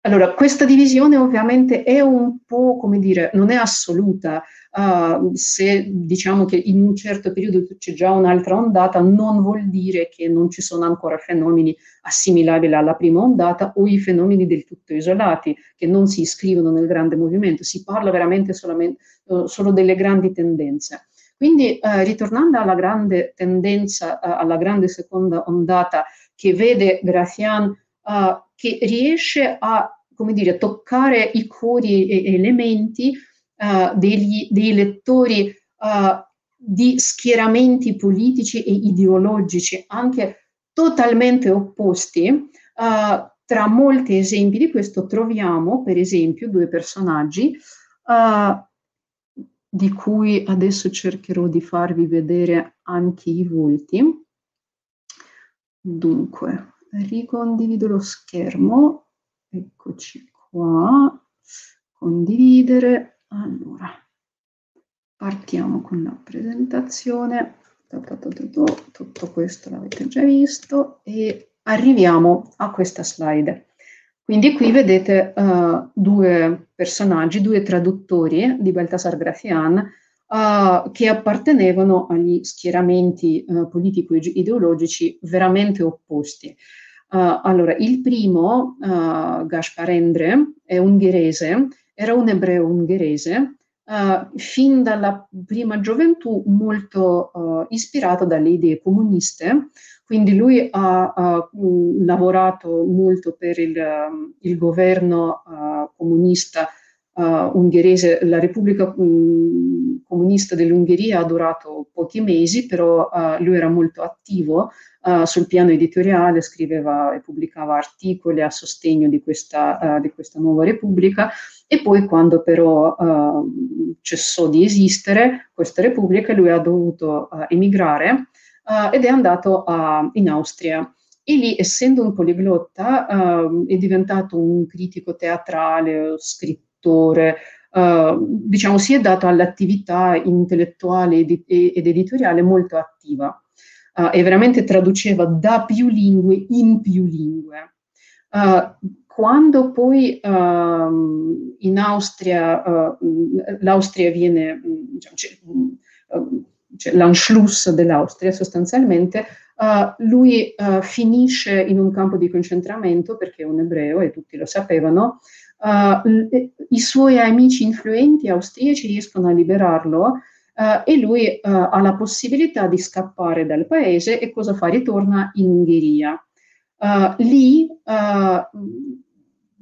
allora, questa divisione ovviamente è un po', come dire, non è assoluta. Uh, se diciamo che in un certo periodo c'è già un'altra ondata, non vuol dire che non ci sono ancora fenomeni assimilabili alla prima ondata o i fenomeni del tutto isolati, che non si iscrivono nel grande movimento. Si parla veramente uh, solo delle grandi tendenze. Quindi, uh, ritornando alla grande tendenza, eh, alla grande seconda ondata che vede Grazian che riesce a come dire, toccare i cori e elementi uh, eh, degli, dei lettori uh, di schieramenti politici e ideologici, anche totalmente opposti. Uh, tra molti esempi di questo troviamo, per esempio, due personaggi di cui adesso cercherò di farvi vedere anche i volti. Dunque, ricondivido lo schermo, eccoci qua, condividere, allora, partiamo con la presentazione, tutto questo l'avete già visto e arriviamo a questa slide. Quindi qui vedete uh, due personaggi, due traduttori eh, di Baltasar Grafian, uh, che appartenevano agli schieramenti uh, eh, politico-ideologici veramente opposti. Uh, allora, il primo, uh, Endre, è ungherese, era un ebreo ungherese, fin dalla prima gioventù molto ispirato dalle idee comuniste, quindi lui ha, ha mm, lavorato molto per il, il governo comunista uh, ungherese, la Repubblica mm, Comunista dell'Ungheria ha durato pochi mesi, però uh, lui era molto attivo uh, sul piano editoriale, scriveva e pubblicava articoli a sostegno di questa, di questa nuova Repubblica e poi quando però ehm, cessò di esistere questa Repubblica lui ha dovuto emigrare ed è andato a, ehm, in Austria. E lì, essendo un poliglotta, ehm, è diventato un critico teatrale, scrittore, settore, eh, diciamo, si è dato all'attività intellettuale ed, ed editoriale molto attiva eh, e veramente traduceva da più lingue in più lingue. Eh, quando poi ehm, in Austria, eh, l'Austria viene, diciamo, c- eh, cioè l'Anschluss dell'Austria sostanzialmente, uh, lui uh, finisce in un campo di concentramento perché è un ebreo e tutti lo sapevano, eh, i suoi amici influenti austriaci riescono a liberarlo eh, e lui eh, ha la possibilità di scappare dal paese e cosa fa? Ritorna in Ungheria. lì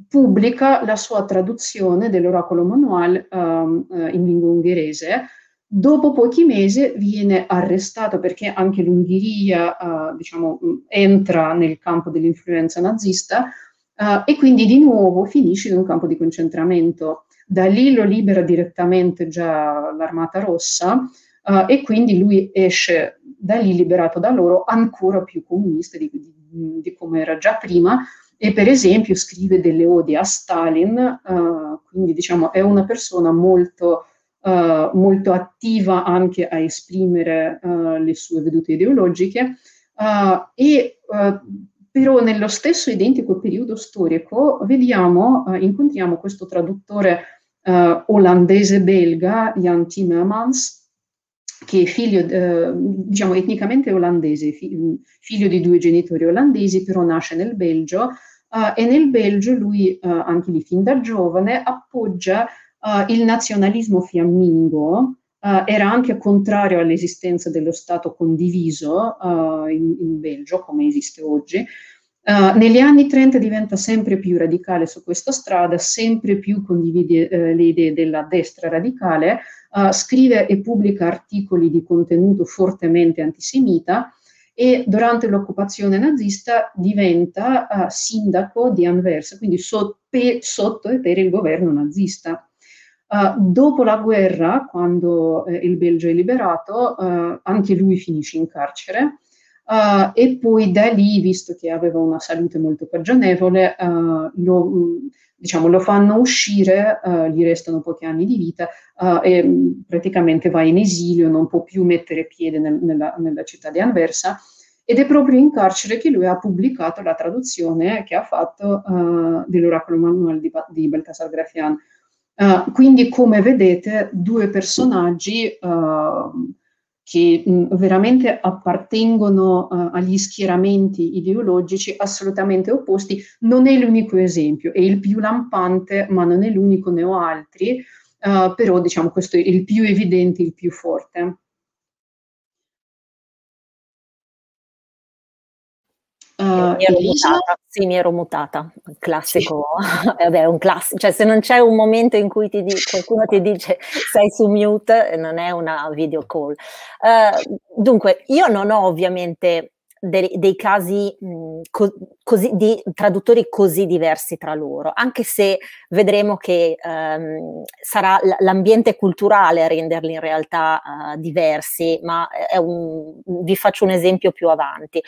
pubblica la sua traduzione dell'oracolo manuale um, in lingua ungherese. Dopo pochi mesi viene arrestato perché anche l'Ungheria uh, diciamo, entra nel campo dell'influenza nazista, Uh, e quindi di nuovo finisce in un campo di concentramento. Da lì lo libera direttamente già l'Armata Rossa uh, e quindi lui esce da lì liberato da loro ancora più comunista di, di, di come era già prima e per esempio scrive delle odi a Stalin, uh, quindi diciamo è una persona molto, molto attiva anche a esprimere le sue vedute ideologiche e però nello stesso identico periodo storico vediamo, eh, incontriamo questo traduttore eh, olandese-belga, Jan Timmermans, che è figlio, eh, diciamo, etnicamente olandese, mm, figlio di due genitori olandesi, però nasce nel Belgio, eh, e nel Belgio lui, eh, anche lì fin da giovane, appoggia eh, il nazionalismo fiammingo, Uh, era anche contrario all'esistenza dello Stato condiviso uh, in, in, Belgio, come esiste oggi. Uh, negli anni 30 diventa sempre più radicale su questa strada, sempre più condivide le idee della destra radicale, scrive e pubblica articoli di contenuto fortemente antisemita e durante l'occupazione nazista diventa sindaco di Anversa, quindi so, pe, sotto e per il governo nazista. Uh, dopo la guerra, quando eh, il Belgio è liberato, uh, anche lui finisce in carcere uh, e poi da lì, visto che aveva una salute molto cagionevole, lo, mm, diciamo, lo, fanno uscire, gli restano pochi anni di vita e mm, praticamente va in esilio, non può più mettere piede nel, nella, nella città di Anversa. Ed è proprio in carcere che lui ha pubblicato la traduzione che ha fatto uh, dell'oracolo manuale di, di Baltasar Grafian, Uh, quindi, come vedete, due personaggi uh, che mh, mm, veramente appartengono uh, agli schieramenti ideologici assolutamente opposti, non è l'unico esempio, è il più lampante, ma non è l'unico, ne ho altri, eh, però diciamo questo è il più evidente, il più forte. Uh, mi eh, ero mutata, sì, mi ero mutata, classico, sì. [LAUGHS] vabbè, un classico, cioè se non c'è un momento in cui ti di- qualcuno ti dice [LAUGHS] sei su mute, eh, non è una video call. Uh, dunque, io non ho ovviamente dei, dei casi mh, mhmm, co- così, di traduttori così diversi tra loro, anche se vedremo che um, sarà l- l'ambiente culturale a renderli in realtà uh, diversi, ma un, vi faccio un esempio più avanti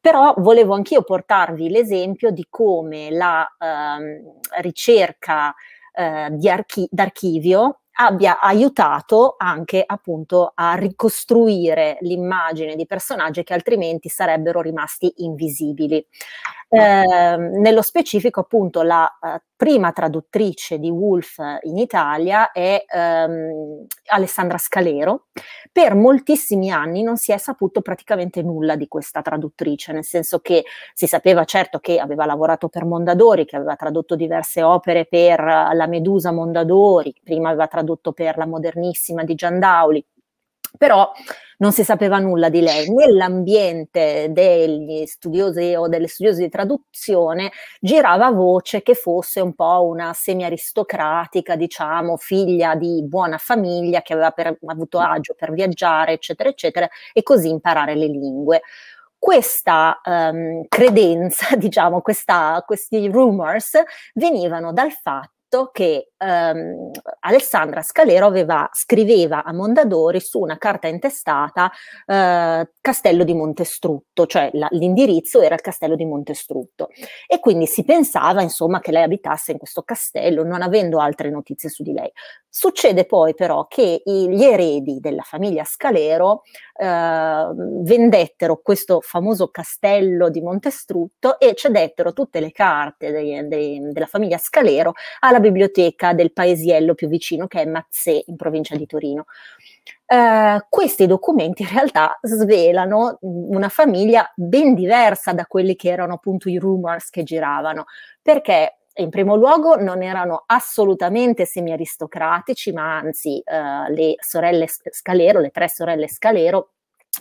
però volevo anch'io portarvi l'esempio di come la ehm, ricerca eh, archi- d'archivio abbia aiutato anche appunto a ricostruire l'immagine di personaggi che altrimenti sarebbero rimasti invisibili. Eh, nello specifico appunto la eh, prima traduttrice di Wolf in Italia è ehm, Alessandra Scalero. Per moltissimi anni non si è saputo praticamente nulla di questa traduttrice, nel senso che si sapeva certo che aveva lavorato per Mondadori, che aveva tradotto diverse opere per La Medusa Mondadori, prima aveva tradotto per La Modernissima di Giandauli, però non si sapeva nulla di lei. Nell'ambiente degli studiosi o delle studiose di traduzione girava voce che fosse un po' una semi-aristocratica, diciamo, figlia di buona famiglia che aveva per, avuto mm. agio per viaggiare, eccetera, eccetera, e così imparare le lingue. Questa um, credenza, [LAUGHS] diciamo, questa, questi rumors venivano dal fatto detto che ehm, Alessandra Scalero aveva, scriveva a Mondadori su una carta intestata eh, Castello di Montestrutto, cioè la, l'indirizzo era il Castello di Montestrutto e quindi si pensava insomma che lei abitasse in questo castello non avendo altre notizie su di lei. Succede poi però che i, gli eredi della famiglia Scalero eh, vendettero questo famoso castello di Montestrutto e cedettero tutte le carte dei, dei, della famiglia Scalero alla alla biblioteca del paesiello più vicino che è Mazzè in provincia di Torino. Uh, questi documenti in realtà svelano una famiglia ben diversa da quelli che erano appunto i rumors che giravano, perché in primo luogo non erano assolutamente semi-aristocratici, ma anzi uh, le sorelle Scalero, le tre sorelle Scalero,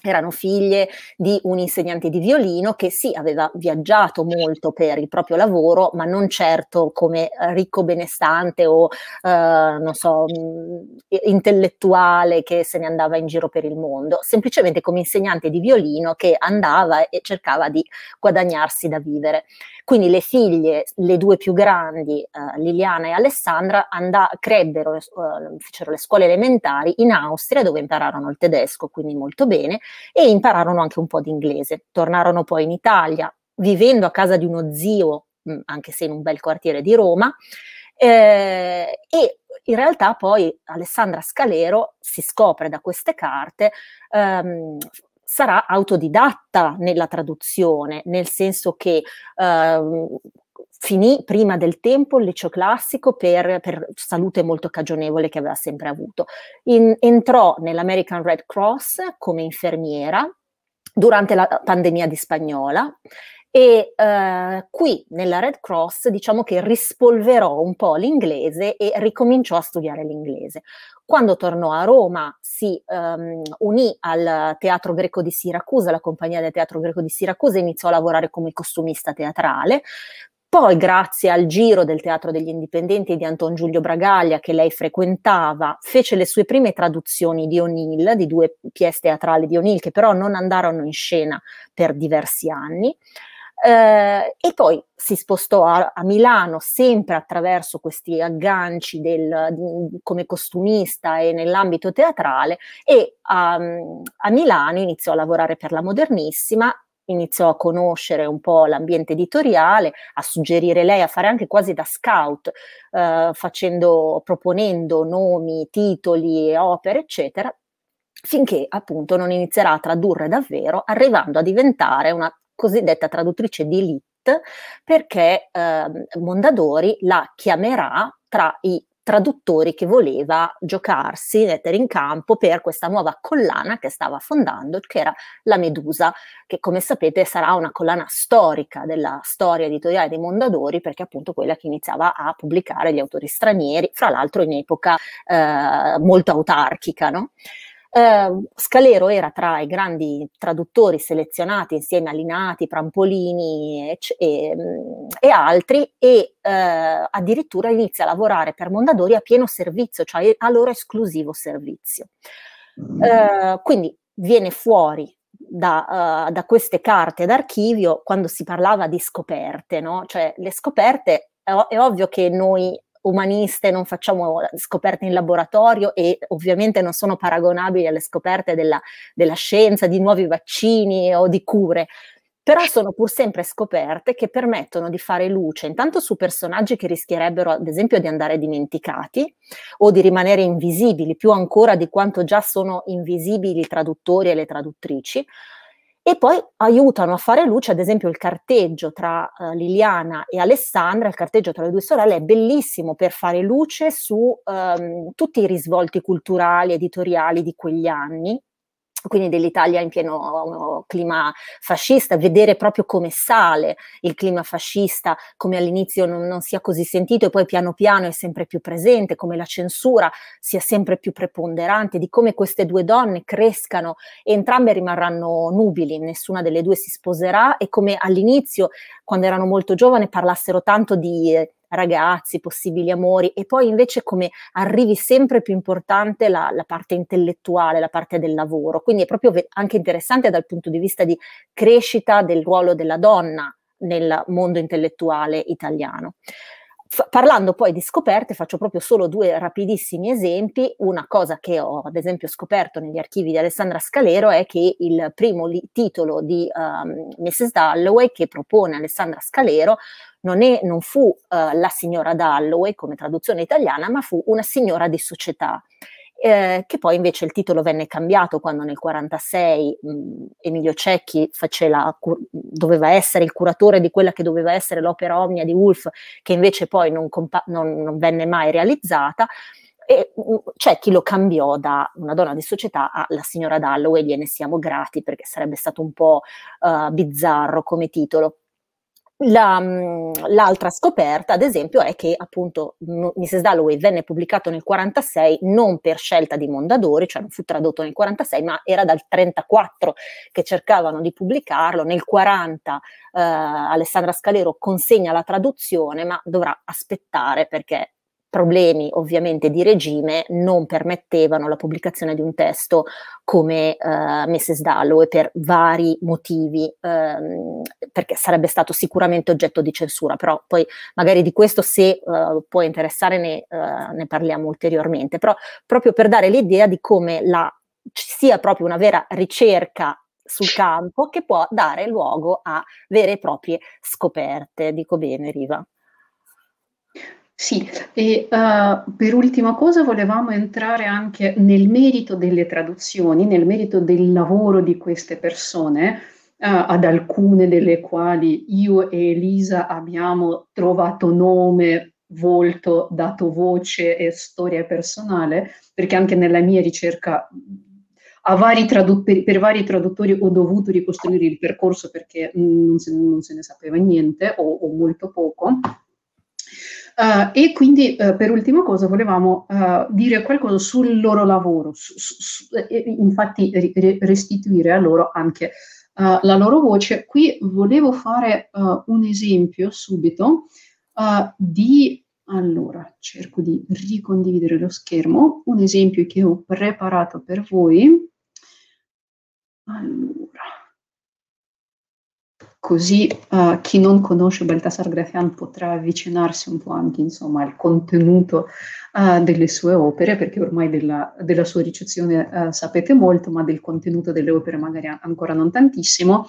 erano figlie di un insegnante di violino che sì, aveva viaggiato molto per il proprio lavoro, ma non certo come ricco benestante o, eh, non so, mm, intellettuale che se ne andava in giro per il mondo, semplicemente come insegnante di violino che andava e cercava di guadagnarsi da vivere. Quindi le figlie, le due più grandi, eh, Liliana e Alessandra, andà, crebbero, eh, fecero le scuole elementari in Austria dove impararono il tedesco, quindi molto bene, e impararono anche un po' di inglese. Tornarono poi in Italia, vivendo a casa di uno zio, mm, anche se in un bel quartiere di Roma, eh, e in realtà poi Alessandra Scalero si scopre da queste carte, ehm, sarà autodidatta nella traduzione, nel senso che ehm, finì prima del tempo il liceo classico per, per, salute molto cagionevole che aveva sempre avuto. In, entrò nell'American Red Cross come infermiera durante la pandemia di spagnola e eh, qui nella Red Cross diciamo che rispolverò un po' l'inglese e ricominciò a studiare l'inglese. Quando tornò a Roma si um, unì al Teatro Greco di Siracusa, la compagnia del Teatro Greco di Siracusa, e iniziò a lavorare come costumista teatrale, poi, grazie al giro del Teatro degli Indipendenti di Anton Giulio Bragaglia, che lei frequentava, fece le sue prime traduzioni di O'Neill, di due pièce teatrali di O'Neill, che però non andarono in scena per diversi anni. Eh, e poi si spostò a, a, Milano sempre attraverso questi agganci del, di, come costumista e nell'ambito teatrale e a, um, a Milano iniziò a lavorare per la Modernissima iniziò a conoscere un po' l'ambiente editoriale, a suggerire lei, a fare anche quasi da scout, eh, facendo, proponendo nomi, titoli, opere, eccetera, finché appunto non inizierà a tradurre davvero, arrivando a diventare una cosiddetta traduttrice di elite, perché eh, Mondadori la chiamerà tra i traduttori che voleva giocarsi, mettere in campo per questa nuova collana che stava fondando, che era la Medusa, che come sapete sarà una collana storica della storia editoriale dei Mondadori, perché appunto quella che iniziava a pubblicare gli autori stranieri, fra l'altro in epoca eh, molto autarchica. No? Eh, Scalero era tra i grandi traduttori selezionati insieme a Linati, Prampolini e, e, mm, e altri e eh, addirittura inizia a lavorare per Mondadori a pieno servizio, cioè a loro esclusivo servizio. Mm. Eh, quindi viene fuori da, uh, da, queste carte d'archivio quando si parlava di scoperte, no? cioè le scoperte è, ov- è ovvio che noi umaniste, non facciamo scoperte in laboratorio e ovviamente non sono paragonabili alle scoperte della, della scienza, di nuovi vaccini o di cure, però sono pur sempre scoperte che permettono di fare luce intanto su personaggi che rischierebbero ad esempio di andare dimenticati o di rimanere invisibili, più ancora di quanto già sono invisibili i traduttori e le traduttrici, e poi aiutano a fare luce, ad esempio, il carteggio tra uh, Liliana e Alessandra, il carteggio tra le due sorelle è bellissimo per fare luce su um, tutti i risvolti culturali, editoriali di quegli anni quindi dell'Italia in pieno um, clima fascista, vedere proprio come sale il clima fascista, come all'inizio non, non, sia così sentito e poi piano piano è sempre più presente, come la censura sia sempre più preponderante, di come queste due donne crescano e entrambe rimarranno nubili, nessuna delle due si sposerà e come all'inizio, quando erano molto giovani, parlassero tanto di ragazzi, possibili amori e poi invece come arrivi sempre più importante la, la parte intellettuale, la parte del lavoro. Quindi è proprio anche interessante dal punto di vista di crescita del ruolo della donna nel mondo intellettuale italiano. F- parlando poi di scoperte, faccio proprio solo due rapidissimi esempi. Una cosa che ho ad esempio scoperto negli archivi di Alessandra Scalero è che il primo li- titolo di um, ehm, Mrs. Dalloway che propone Alessandra Scalero non, è, non fu uh, la signora Dalloway come traduzione italiana, ma fu una signora di società. Eh, che poi invece il titolo venne cambiato quando nel 1946 mm, Emilio Cecchi la, doveva essere il curatore di quella che doveva essere l'opera omnia di Wolf, che invece poi non, compa- non, non venne mai realizzata e mm, c'è chi lo cambiò da una donna di società alla signora Dalloway, gliene siamo grati perché sarebbe stato un po' uh, bizzarro come titolo. La, mm, l'altra scoperta, ad esempio, è che appunto Mrs. Mm, Dalloway venne pubblicato nel 1946 non per scelta di Mondadori, cioè non fu tradotto nel 1946, ma era dal 1934 che cercavano di pubblicarlo. Nel 1940 eh, Alessandra Scalero consegna la traduzione, ma dovrà aspettare perché problemi ovviamente di regime non permettevano la pubblicazione di un testo come eh, Mrs. Dalloway per vari motivi, ehm, perché sarebbe stato sicuramente oggetto di censura, però poi magari di questo se eh, può interessare ne, eh, ne parliamo ulteriormente, però proprio per dare l'idea di come la, ci sia proprio una vera ricerca sul campo che può dare luogo a vere e proprie scoperte. Dico bene, Riva. Sì, e uh, per ultima cosa volevamo entrare anche nel merito delle traduzioni, nel merito del lavoro di queste persone, uh, ad alcune delle quali io e Elisa abbiamo trovato nome, volto, dato voce e storia personale, perché anche nella mia ricerca vari tradu- per, per, vari traduttori ho dovuto ricostruire il percorso perché mm, non se, non se ne sapeva niente o, o molto poco. Uh, e quindi uh, per ultima cosa volevamo uh, dire qualcosa sul loro lavoro, su, su, infatti re, restituire a loro anche la loro voce. Qui volevo fare un esempio subito di, allora cerco di ricondividere lo schermo, un esempio che ho preparato per voi. Allora. Così uh, chi non conosce Baltasar Grafian potrà avvicinarsi un po' anche insomma, al contenuto uh, delle sue opere, perché ormai della, della sua ricezione uh, sapete molto, ma del contenuto delle opere magari ancora non tantissimo.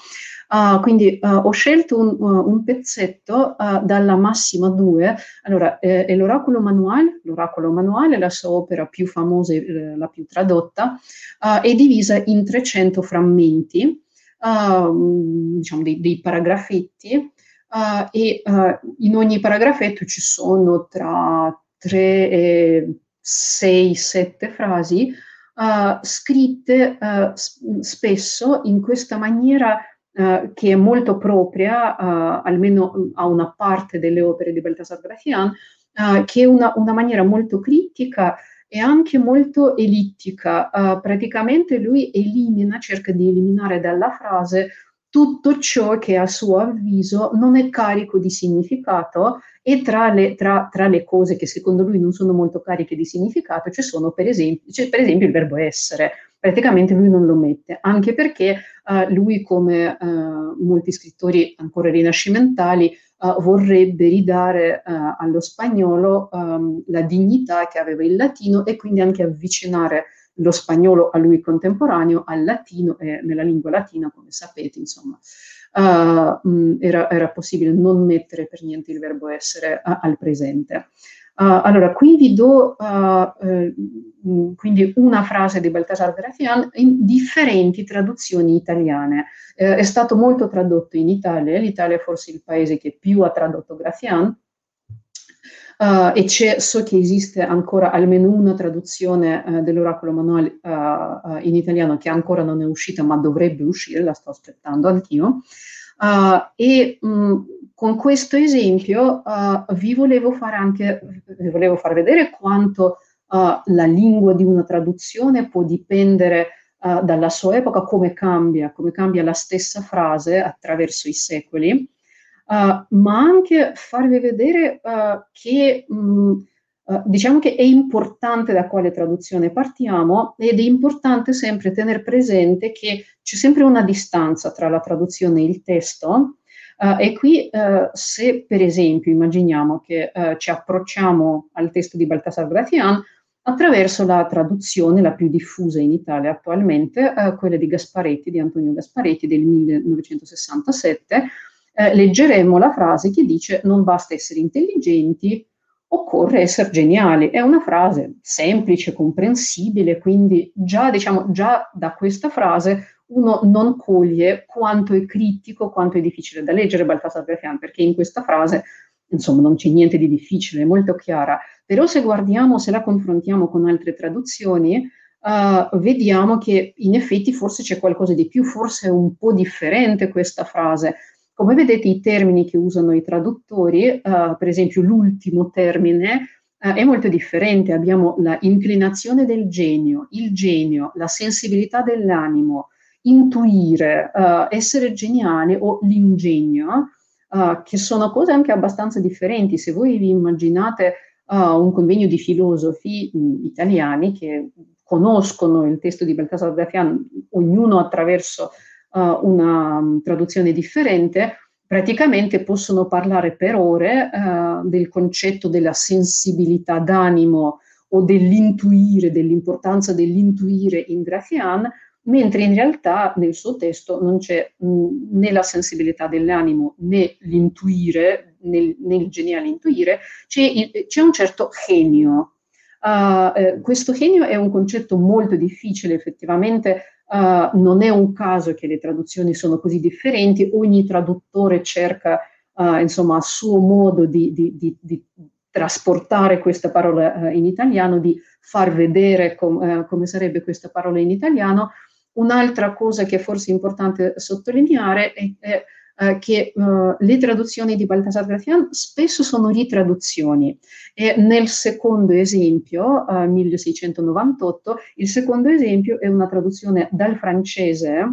Uh, quindi uh, ho scelto un, uh, un pezzetto dalla Massima 2. Allora, eh, è l'Oracolo Manuale, l'Oracolo Manuale, è la sua opera più famosa e eh, la più tradotta, è divisa in 300 frammenti. Ehm, diciamo dei, dei paragrafetti eh, e eh, in ogni paragrafetto ci sono tra 3 e 6-7 frasi eh, scritte spesso in questa maniera Uh, che è molto propria, uh, almeno a una parte delle opere di Baltasar Gracian, uh, che è una, una, maniera molto critica è anche molto elittica. Uh, eh, praticamente lui elimina, cerca di eliminare dalla frase tutto ciò che a suo avviso non è carico di significato e tra le, tra, tra le cose che secondo lui non sono molto cariche di significato ci sono per esempio, cioè per esempio il verbo essere, praticamente lui non lo mette, anche perché uh, lui come uh, molti scrittori ancora rinascimentali uh, vorrebbe ridare uh, allo spagnolo um, la dignità che aveva il latino e quindi anche avvicinare lo spagnolo a lui contemporaneo, al latino e nella lingua latina, come sapete, insomma, uh, mh, era, era, possibile non mettere per niente il verbo essere al presente. Uh, allora, quindi do uh, quindi una frase di Baltasar Grafian in differenti traduzioni italiane. è stato molto tradotto in Italia, l'Italia è forse il paese che più ha tradotto Grafian, Uh, e so che esiste ancora almeno una traduzione uh, dell'oracolo manuale uh, in italiano che ancora non è uscita ma dovrebbe uscire, la sto aspettando anch'io. Uh, e mh, mm, con questo esempio uh, vi, volevo anche, vi, volevo far vedere quanto uh, la lingua di una traduzione può dipendere dalla sua epoca, come cambia, come cambia la stessa frase attraverso i secoli, ma anche farvi vedere che mh, mm, eh, diciamo che è importante da quale traduzione partiamo ed è importante sempre tenere presente che c'è sempre una distanza tra la traduzione e il testo. Uh, e qui uh, se per esempio immaginiamo che ci approcciamo al testo di Baltasar Gratian attraverso la traduzione la più diffusa in Italia attualmente, quella di Gasparetti, di Antonio Gasparetti del 1967, leggeremo la frase che dice non basta essere intelligenti, occorre essere geniali. È una frase semplice, comprensibile, quindi già, diciamo, già da questa frase uno non coglie quanto è critico, quanto è difficile da leggere Baltasar Grafian, perché in questa frase, insomma, non c'è niente di difficile, è molto chiara. Però se guardiamo, se la confrontiamo con altre traduzioni, uh, vediamo che in effetti forse c'è qualcosa di più, forse è un po' differente questa frase come vedete i termini che usano i traduttori, eh, per esempio l'ultimo termine, eh, è molto differente. Abbiamo la inclinazione del genio, il genio, la sensibilità dell'animo, intuire, eh, essere geniale o l'ingegno, che sono cose anche abbastanza differenti. Se voi vi immaginate un convegno di filosofi mm, italiani che conoscono il testo di Baltasar Grafiano, ognuno attraverso uh, una um, traduzione differente, praticamente possono parlare per ore uh, del concetto della sensibilità d'animo o dell'intuire, dell'importanza dell'intuire in Gracian, mentre in realtà nel suo testo non c'è mh, mm, né la sensibilità dell'animo né l'intuire, nel, né geniale intuire, c'è, c'è un certo genio. Uh, eh, questo genio è un concetto molto difficile effettivamente Uh, non è un caso che le traduzioni sono così differenti, ogni traduttore cerca uh, insomma a suo modo di, di, di, di trasportare questa parola uh, in italiano, di far vedere com, come sarebbe questa parola in italiano. Un'altra cosa che è forse importante sottolineare è, è eh, che eh, le traduzioni di Baltasar Grazian spesso sono ritraduzioni e nel secondo esempio, 1698, eh, il secondo esempio è una traduzione dal francese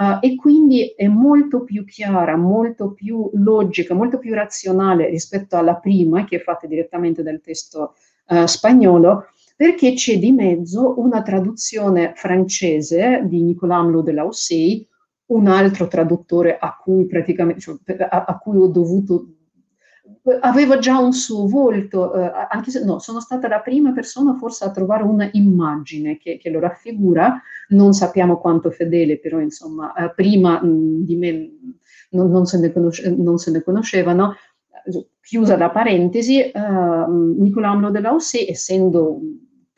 Uh, e quindi è molto più chiara, molto più logica, molto più razionale rispetto alla prima che è fatta direttamente dal testo uh, spagnolo, perché c'è di mezzo una traduzione francese di Nicolas Amlo de Laussey, un altro traduttore a cui praticamente, cioè, a, a cui ho dovuto aveva già un suo volto, eh, anche se no, sono stata la prima persona forse a trovare un'immagine che, che lo raffigura, non sappiamo quanto fedele, però insomma, eh, prima mh, mm, di me non, non, se conosce, non, se ne conoscevano. Chiusa la parentesi, eh, Nicolao Amlo della Ossi, essendo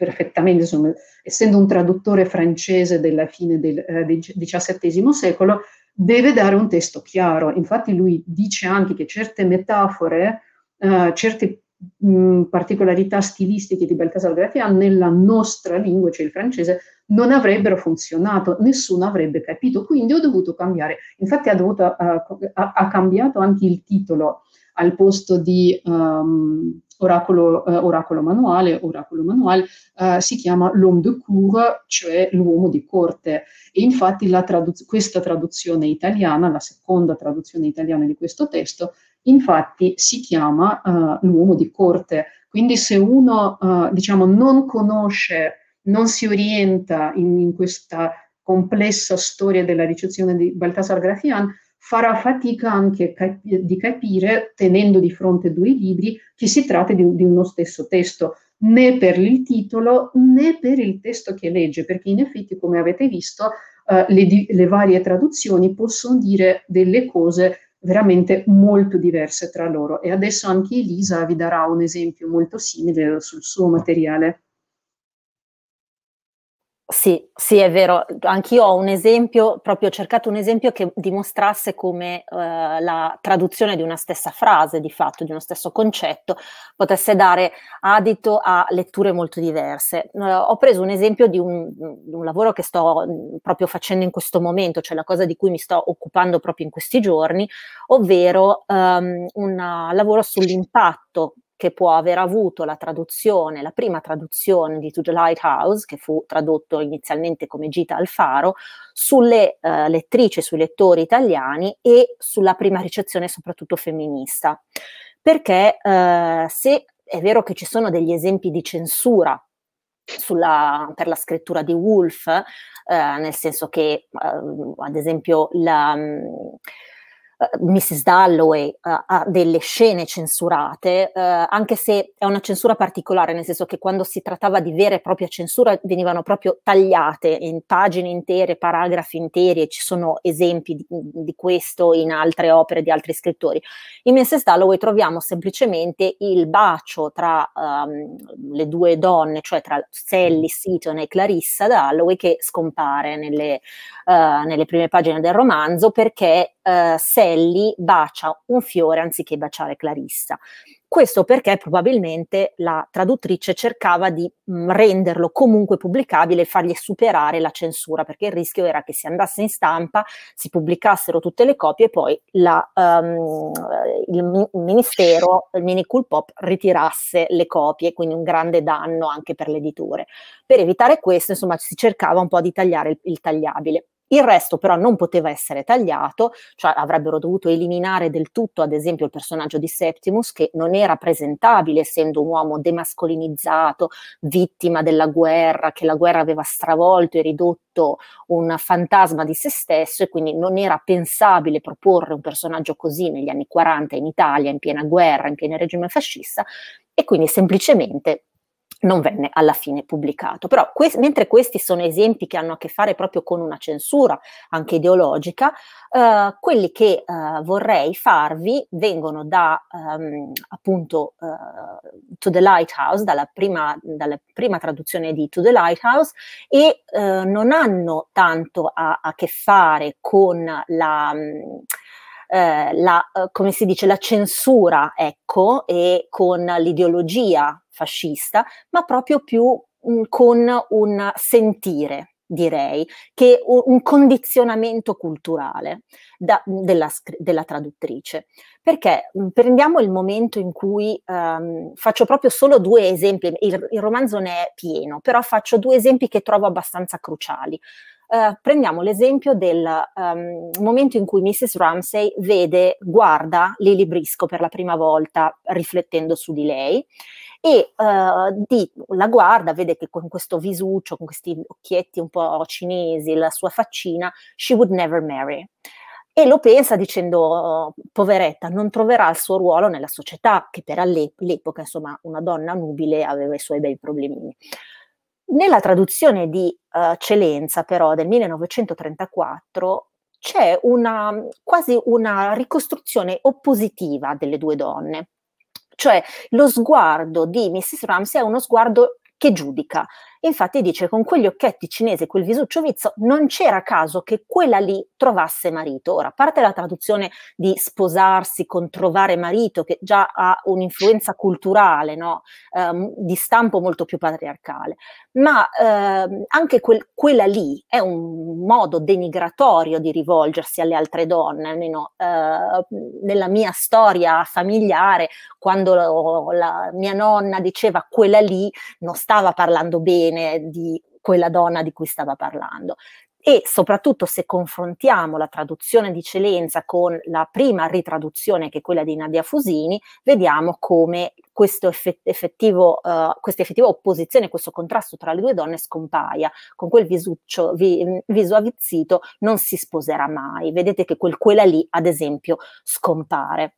perfettamente, insomma, essendo un traduttore francese della fine del XVII eh, secolo, deve dare un testo chiaro. Infatti lui dice anche che certe metafore, eh, certe mh, mm, particolarità stilistiche di Baltasar Grafian nella nostra lingua, cioè il francese, non avrebbero funzionato, nessuno avrebbe capito, quindi ho dovuto cambiare. Infatti ha, dovuto, eh, ha, ha cambiato anche il titolo al posto di um, oracolo, uh, oracolo, manuale, oracolo manuale uh, si chiama l'homme de cour, cioè l'uomo di corte. E infatti traduz- questa traduzione italiana, la seconda traduzione italiana di questo testo, infatti si chiama uh, l'uomo di corte. Quindi se uno diciamo, non conosce, non si orienta in, in questa complessa storia della ricezione di Baltasar Grafian, farà fatica anche cap- di capire, tenendo di fronte due libri, che si tratta di, di uno stesso testo, né per il titolo né per il testo che legge, perché in effetti, come avete visto, Uh, le, di- le, varie traduzioni possono dire delle cose veramente molto diverse tra loro e adesso anche Elisa vi darà un esempio molto simile sul suo materiale. Sì, sì, è vero. Anch'io ho un esempio, proprio ho cercato un esempio che dimostrasse come eh, la traduzione di una stessa frase, di fatto, di uno stesso concetto, potesse dare adito a letture molto diverse. Eh, ho preso un esempio di un, un, lavoro che sto mm, proprio facendo in questo momento, cioè la cosa di cui mi sto occupando proprio in questi giorni, ovvero ehm, un lavoro sull'impatto che può aver avuto la traduzione, la prima traduzione di To the Lighthouse, che fu tradotto inizialmente come Gita al Faro, sulle eh, lettrici, sui lettori italiani e sulla prima ricezione soprattutto femminista. Perché eh, se è vero che ci sono degli esempi di censura sulla, per la scrittura di Wolf, eh, nel senso che, eh, ad esempio, la, mm, eh, Mrs. Dalloway eh, ha delle scene censurate, eh, anche se è una censura particolare, nel senso che quando si trattava di vera e propria censura venivano proprio tagliate in pagine intere, paragrafi interi, e ci sono esempi di, di questo in altre opere di altri scrittori. In Mrs. Dalloway troviamo semplicemente il bacio tra um, le due donne, cioè tra Sally Seaton e Clarissa Dalloway, che scompare nelle, uh, nelle prime pagine del romanzo perché uh, Sally Castelli bacia un fiore anziché baciare Clarissa. Questo perché probabilmente la traduttrice cercava di mm, renderlo comunque pubblicabile e fargli superare la censura, perché il rischio era che si andasse in stampa, si pubblicassero tutte le copie e poi la, um, il ministero, il mini cool pop, ritirasse le copie, quindi un grande danno anche per l'editore. Per evitare questo, insomma, si cercava un po' di tagliare il, il tagliabile. Il resto però non poteva essere tagliato, cioè avrebbero dovuto eliminare del tutto ad esempio il personaggio di Septimus che non era presentabile essendo un uomo demascolinizzato, vittima della guerra, che la guerra aveva stravolto e ridotto un fantasma di se stesso e quindi non era pensabile proporre un personaggio così negli anni 40 in Italia, in piena guerra, in pieno regime fascista e quindi semplicemente non venne alla fine pubblicato. Però que- mentre questi sono esempi che hanno a che fare proprio con una censura anche ideologica, eh, quelli che eh, vorrei farvi vengono da ehm, appunto eh, To the Lighthouse, dalla prima, dalla prima, traduzione di To the Lighthouse e eh, non hanno tanto a, a, che fare con la... Mm, eh, la, eh, come si dice, la censura, ecco, e con l'ideologia fascista, ma proprio più mh, con un sentire direi, che un condizionamento culturale da, della, della, traduttrice. Perché prendiamo il momento in cui ehm, faccio proprio solo due esempi, il, il, romanzo ne è pieno, però faccio due esempi che trovo abbastanza cruciali. Eh, prendiamo l'esempio del ehm, momento in cui Mrs. Ramsey vede, guarda Lily Brisco per la prima volta riflettendo su di lei e uh, di, la guarda, vede che con questo visuccio, con questi occhietti un po' cinesi, la sua faccina, she would never marry. E lo pensa dicendo, poveretta, non troverà il suo ruolo nella società, che per all'epoca, insomma, una donna nubile aveva i suoi bei problemini. Nella traduzione di uh, Celenza, però, del 1934, c'è una, quasi una ricostruzione oppositiva delle due donne cioè lo sguardo di Mrs. Ramsey è uno sguardo che giudica Infatti dice con quegli occhietti cinesi e quel visuccio vizzo non c'era caso che quella lì trovasse marito. Ora, a parte la traduzione di sposarsi con trovare marito, che già ha un'influenza culturale, no? eh, di stampo molto più patriarcale, ma eh, anche quel, quella lì è un modo denigratorio di rivolgersi alle altre donne, almeno eh, nella mia storia familiare, quando la, la mia nonna diceva quella lì non stava parlando bene bene di quella donna di cui stava parlando e soprattutto se confrontiamo la traduzione di Celenza con la prima ritraduzione che è quella di Nadia Fusini, vediamo come questo effettivo, uh, questa effettiva opposizione, questo contrasto tra le due donne scompaia, con quel visuccio, vi, mm, viso avvizzito non si sposerà mai. Vedete che quel quella lì, ad esempio, scompare.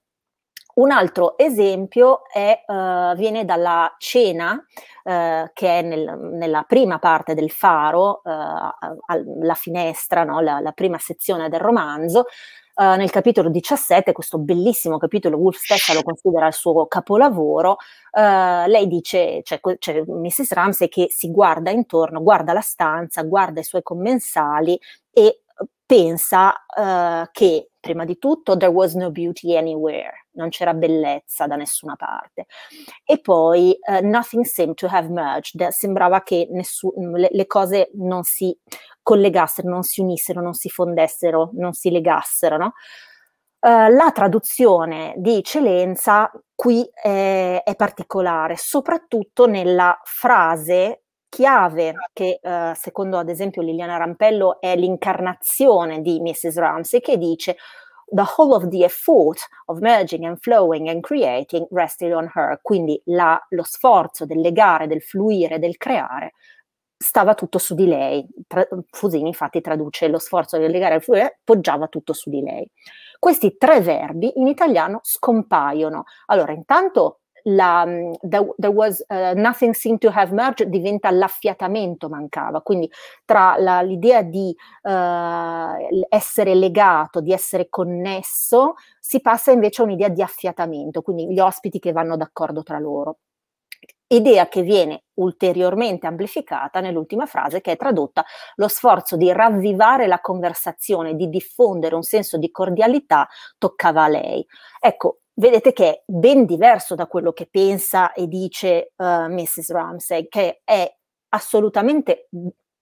Un altro esempio è, uh, viene dalla cena uh, che è nel, nella prima parte del faro, uh, la finestra, no? la, la, prima sezione del romanzo. nel capitolo 17, questo bellissimo capitolo, Wolf stessa lo considera il suo capolavoro, lei dice, cioè, cioè, Mrs. Ramsey che si guarda intorno, guarda la stanza, guarda i suoi commensali e pensa che prima di tutto there was no beauty anywhere, non c'era bellezza da nessuna parte. E poi uh, Nothing Seemed to Have Merged, sembrava che nessu- le, le cose non si collegassero, non si unissero, non si fondessero, non si legassero, no? Uh, la traduzione di eccellenza qui eh, è particolare, soprattutto nella frase chiave che eh, secondo ad esempio Liliana Rampello è l'incarnazione di Mrs. Ramsey che dice the whole of the effort of merging and flowing and creating rested on her, quindi la, lo sforzo del legare, del fluire, del creare stava tutto su di lei. Tra, Fusini infatti traduce lo sforzo del legare e del fluire, poggiava tutto su di lei. Questi tre verbi in italiano scompaiono. Allora, intanto la, mm, there, there was, uh, nothing seemed to have merged diventa l'affiatamento mancava, quindi tra la, l'idea di uh, essere legato, di essere connesso, si passa invece a un'idea di affiatamento, quindi gli ospiti che vanno d'accordo tra loro. Idea che viene ulteriormente amplificata nell'ultima frase che è tradotta lo sforzo di ravvivare la conversazione, di diffondere un senso di cordialità toccava a lei. Ecco, vedete che è ben diverso da quello che pensa e dice uh, eh, Mrs. Ramsey, che è assolutamente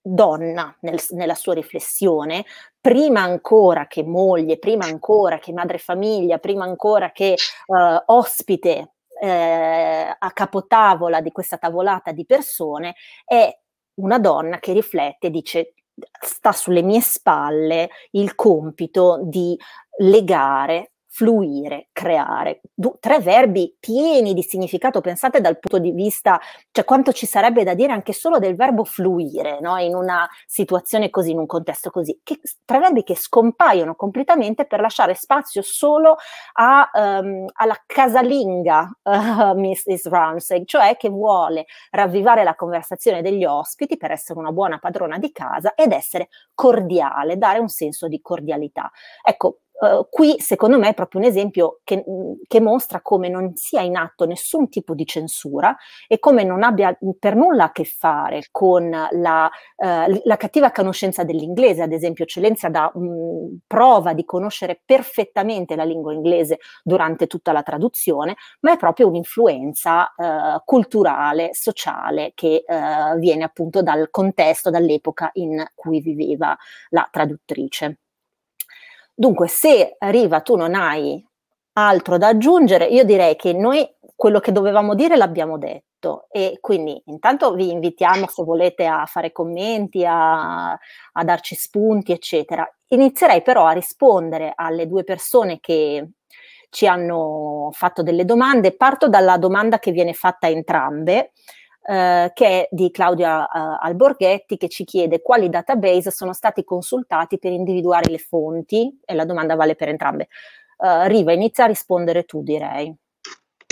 donna nel, nella sua riflessione, prima ancora che moglie, prima ancora che madre famiglia, prima ancora che uh, ospite eh, a capotavola di questa tavolata di persone, è una donna che riflette e dice sta sulle mie spalle il compito di legare fluire, creare, du- tre verbi pieni di significato, pensate dal punto di vista, cioè quanto ci sarebbe da dire anche solo del verbo fluire, no? in una situazione così, in un contesto così, che, tre verbi che scompaiono completamente per lasciare spazio solo a, um, alla casalinga uh, [LAUGHS] Mrs. Ramsey, cioè che vuole ravvivare la conversazione degli ospiti per essere una buona padrona di casa ed essere cordiale, dare un senso di cordialità. Ecco, Uhm, qui secondo me è proprio un esempio che, mhmm, che, mostra come non sia in atto nessun tipo di censura e come non abbia mhmm, per nulla a che fare con la, uh, la cattiva conoscenza dell'inglese, ad esempio Eccellenza dà mh, mhmm, prova di conoscere perfettamente la lingua inglese durante tutta la traduzione, ma è proprio un'influenza uh, culturale, sociale che uhm, viene appunto dal contesto, dall'epoca in cui viveva la traduttrice. Dunque, se Riva tu non hai altro da aggiungere, io direi che noi quello che dovevamo dire l'abbiamo detto e quindi intanto vi invitiamo se volete a fare commenti, a, a darci spunti, eccetera. Inizierei però a rispondere alle due persone che ci hanno fatto delle domande. Parto dalla domanda che viene fatta a entrambe eh, che è di Claudia eh, Alborghetti, che ci chiede quali database sono stati consultati per individuare le fonti, e la domanda vale per entrambe. Eh, Riva, inizia a rispondere tu, direi.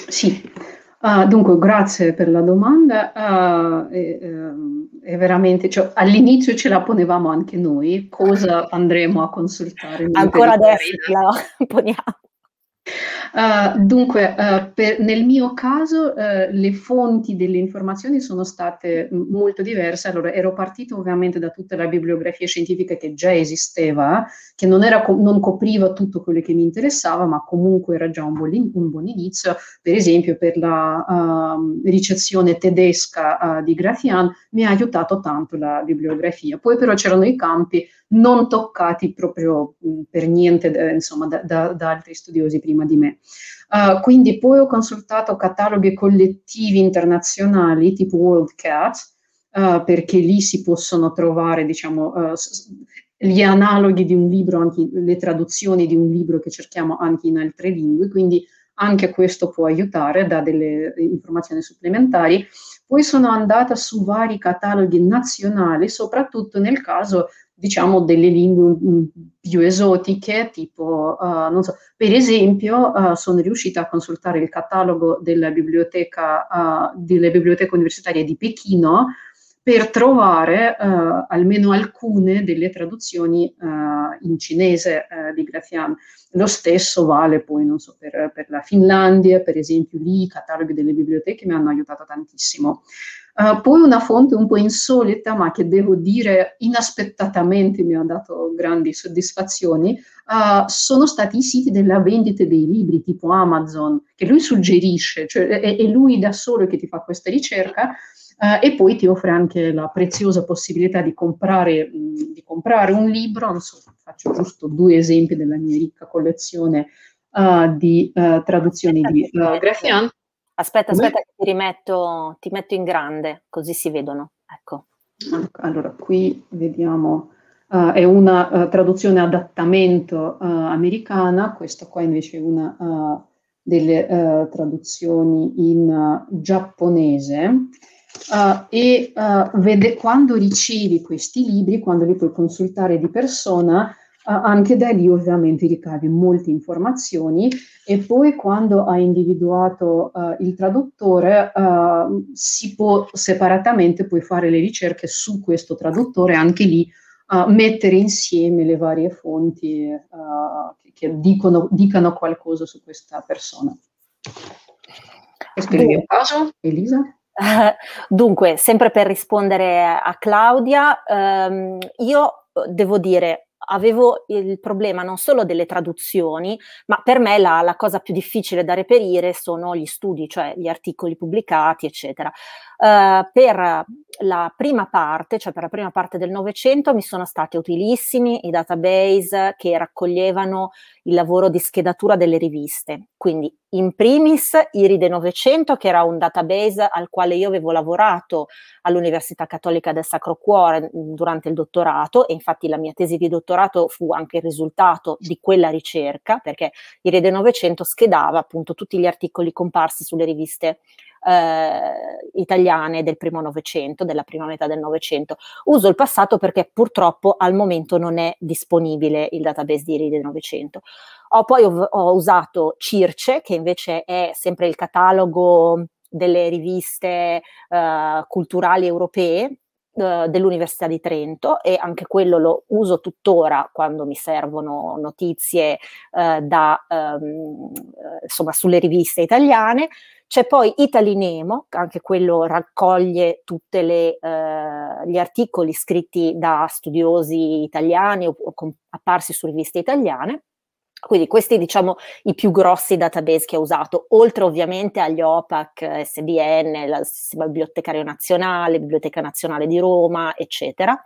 Sì, ah, dunque grazie per la domanda. Ah, è, ehm, è veramente, cioè, all'inizio ce la ponevamo anche noi, cosa andremo a consultare. Ancora adesso la [LAUGHS] poniamo. Eh, dunque, uh, per, nel mio caso uh, le fonti delle informazioni sono state molto diverse. Allora, ero partito ovviamente da tutta la bibliografia scientifica che già esisteva, che non, era, non copriva tutto quello che mi interessava, ma comunque era già un buon, un buon inizio. Per esempio, per la ehm, ricezione tedesca di Grafian mi ha aiutato tanto la bibliografia. Poi però c'erano i campi non toccati proprio mm, per niente eh, insomma, da, da, da altri studiosi prima di me. Uh, quindi poi ho consultato cataloghi collettivi internazionali tipo WorldCat, uh, ah, perché lì si possono trovare diciamo, uh, gli analoghi di un libro, anche le traduzioni di un libro che cerchiamo anche in altre lingue, quindi anche questo può aiutare, dà delle eh, informazioni supplementari. Poi sono andata su vari cataloghi nazionali, soprattutto nel caso diciamo delle lingue più esotiche, tipo, uh, non so, per esempio uh, sono riuscita a consultare il catalogo della biblioteca, uh, delle biblioteche universitarie di Pechino per trovare almeno alcune delle traduzioni in cinese di Grafian. Lo stesso vale poi, non so, per, per la Finlandia, per esempio lì i cataloghi delle biblioteche mi hanno aiutato tantissimo. Eh, poi una fonte un po' insolita, ma che devo dire inaspettatamente mi ha dato grandi soddisfazioni, uh, sono stati i siti della vendita dei libri tipo Amazon, che lui suggerisce, cioè è, è lui da solo che ti fa questa ricerca. Uh, e poi ti offre anche la preziosa possibilità di comprare, mh, di comprare un libro, non so, faccio giusto due esempi della mia ricca collezione di traduzioni di uh, Grafian, Aspetta, aspetta, ti rimetto, ti metto in grande, così si vedono. Ecco. Allora, qui vediamo, uh, è una uh, traduzione adattamento uh, americana, questa qua invece è una delle traduzioni in giapponese. e vede, quando ricevi questi libri, quando li puoi consultare di persona, anche da lì ovviamente ricavi molte informazioni e poi quando hai individuato uh, il traduttore uh, si può separatamente poi fare le ricerche su questo traduttore anche lì uh, mettere insieme le varie fonti eh, che, che dicono, dicano qualcosa su questa persona. Questo è il caso, Elisa. [LAUGHS] Dunque, sempre per rispondere a Claudia, ehm, io devo dire avevo il problema non solo delle traduzioni, ma per me la, la, cosa più difficile da reperire sono gli studi, cioè gli articoli pubblicati, eccetera. Uh, per la prima parte, cioè per la prima parte del Novecento, mi sono stati utilissimi i database che raccoglievano il lavoro di schedatura delle riviste, quindi in primis Iride 900, che era un database al quale io avevo lavorato all'Università Cattolica del Sacro Cuore mhmm, durante il dottorato e infatti la mia tesi di dottorato fu anche il risultato di quella ricerca, perché Iride 900 schedava appunto tutti gli articoli comparsi sulle riviste eh, italiane del primo Novecento, della prima metà del Novecento. Uso il passato perché purtroppo al momento non è disponibile il database di Iri del Novecento. Ho poi ho, ho usato Circe, che invece è sempre il catalogo delle riviste eh, culturali europee, eh, dell'Università di Trento e anche quello lo uso tuttora quando mi servono notizie eh, da, ehm, eh, insomma, sulle riviste italiane. C'è poi Italinemo, anche quello raccoglie tutti eh, gli articoli scritti da studiosi italiani o, o com- apparsi su riviste italiane. Quindi questi diciamo i più grossi database che ha usato, oltre ovviamente agli OPAC, SBN, la, la Bibliotecario Nazionale, Biblioteca Nazionale di Roma, eccetera.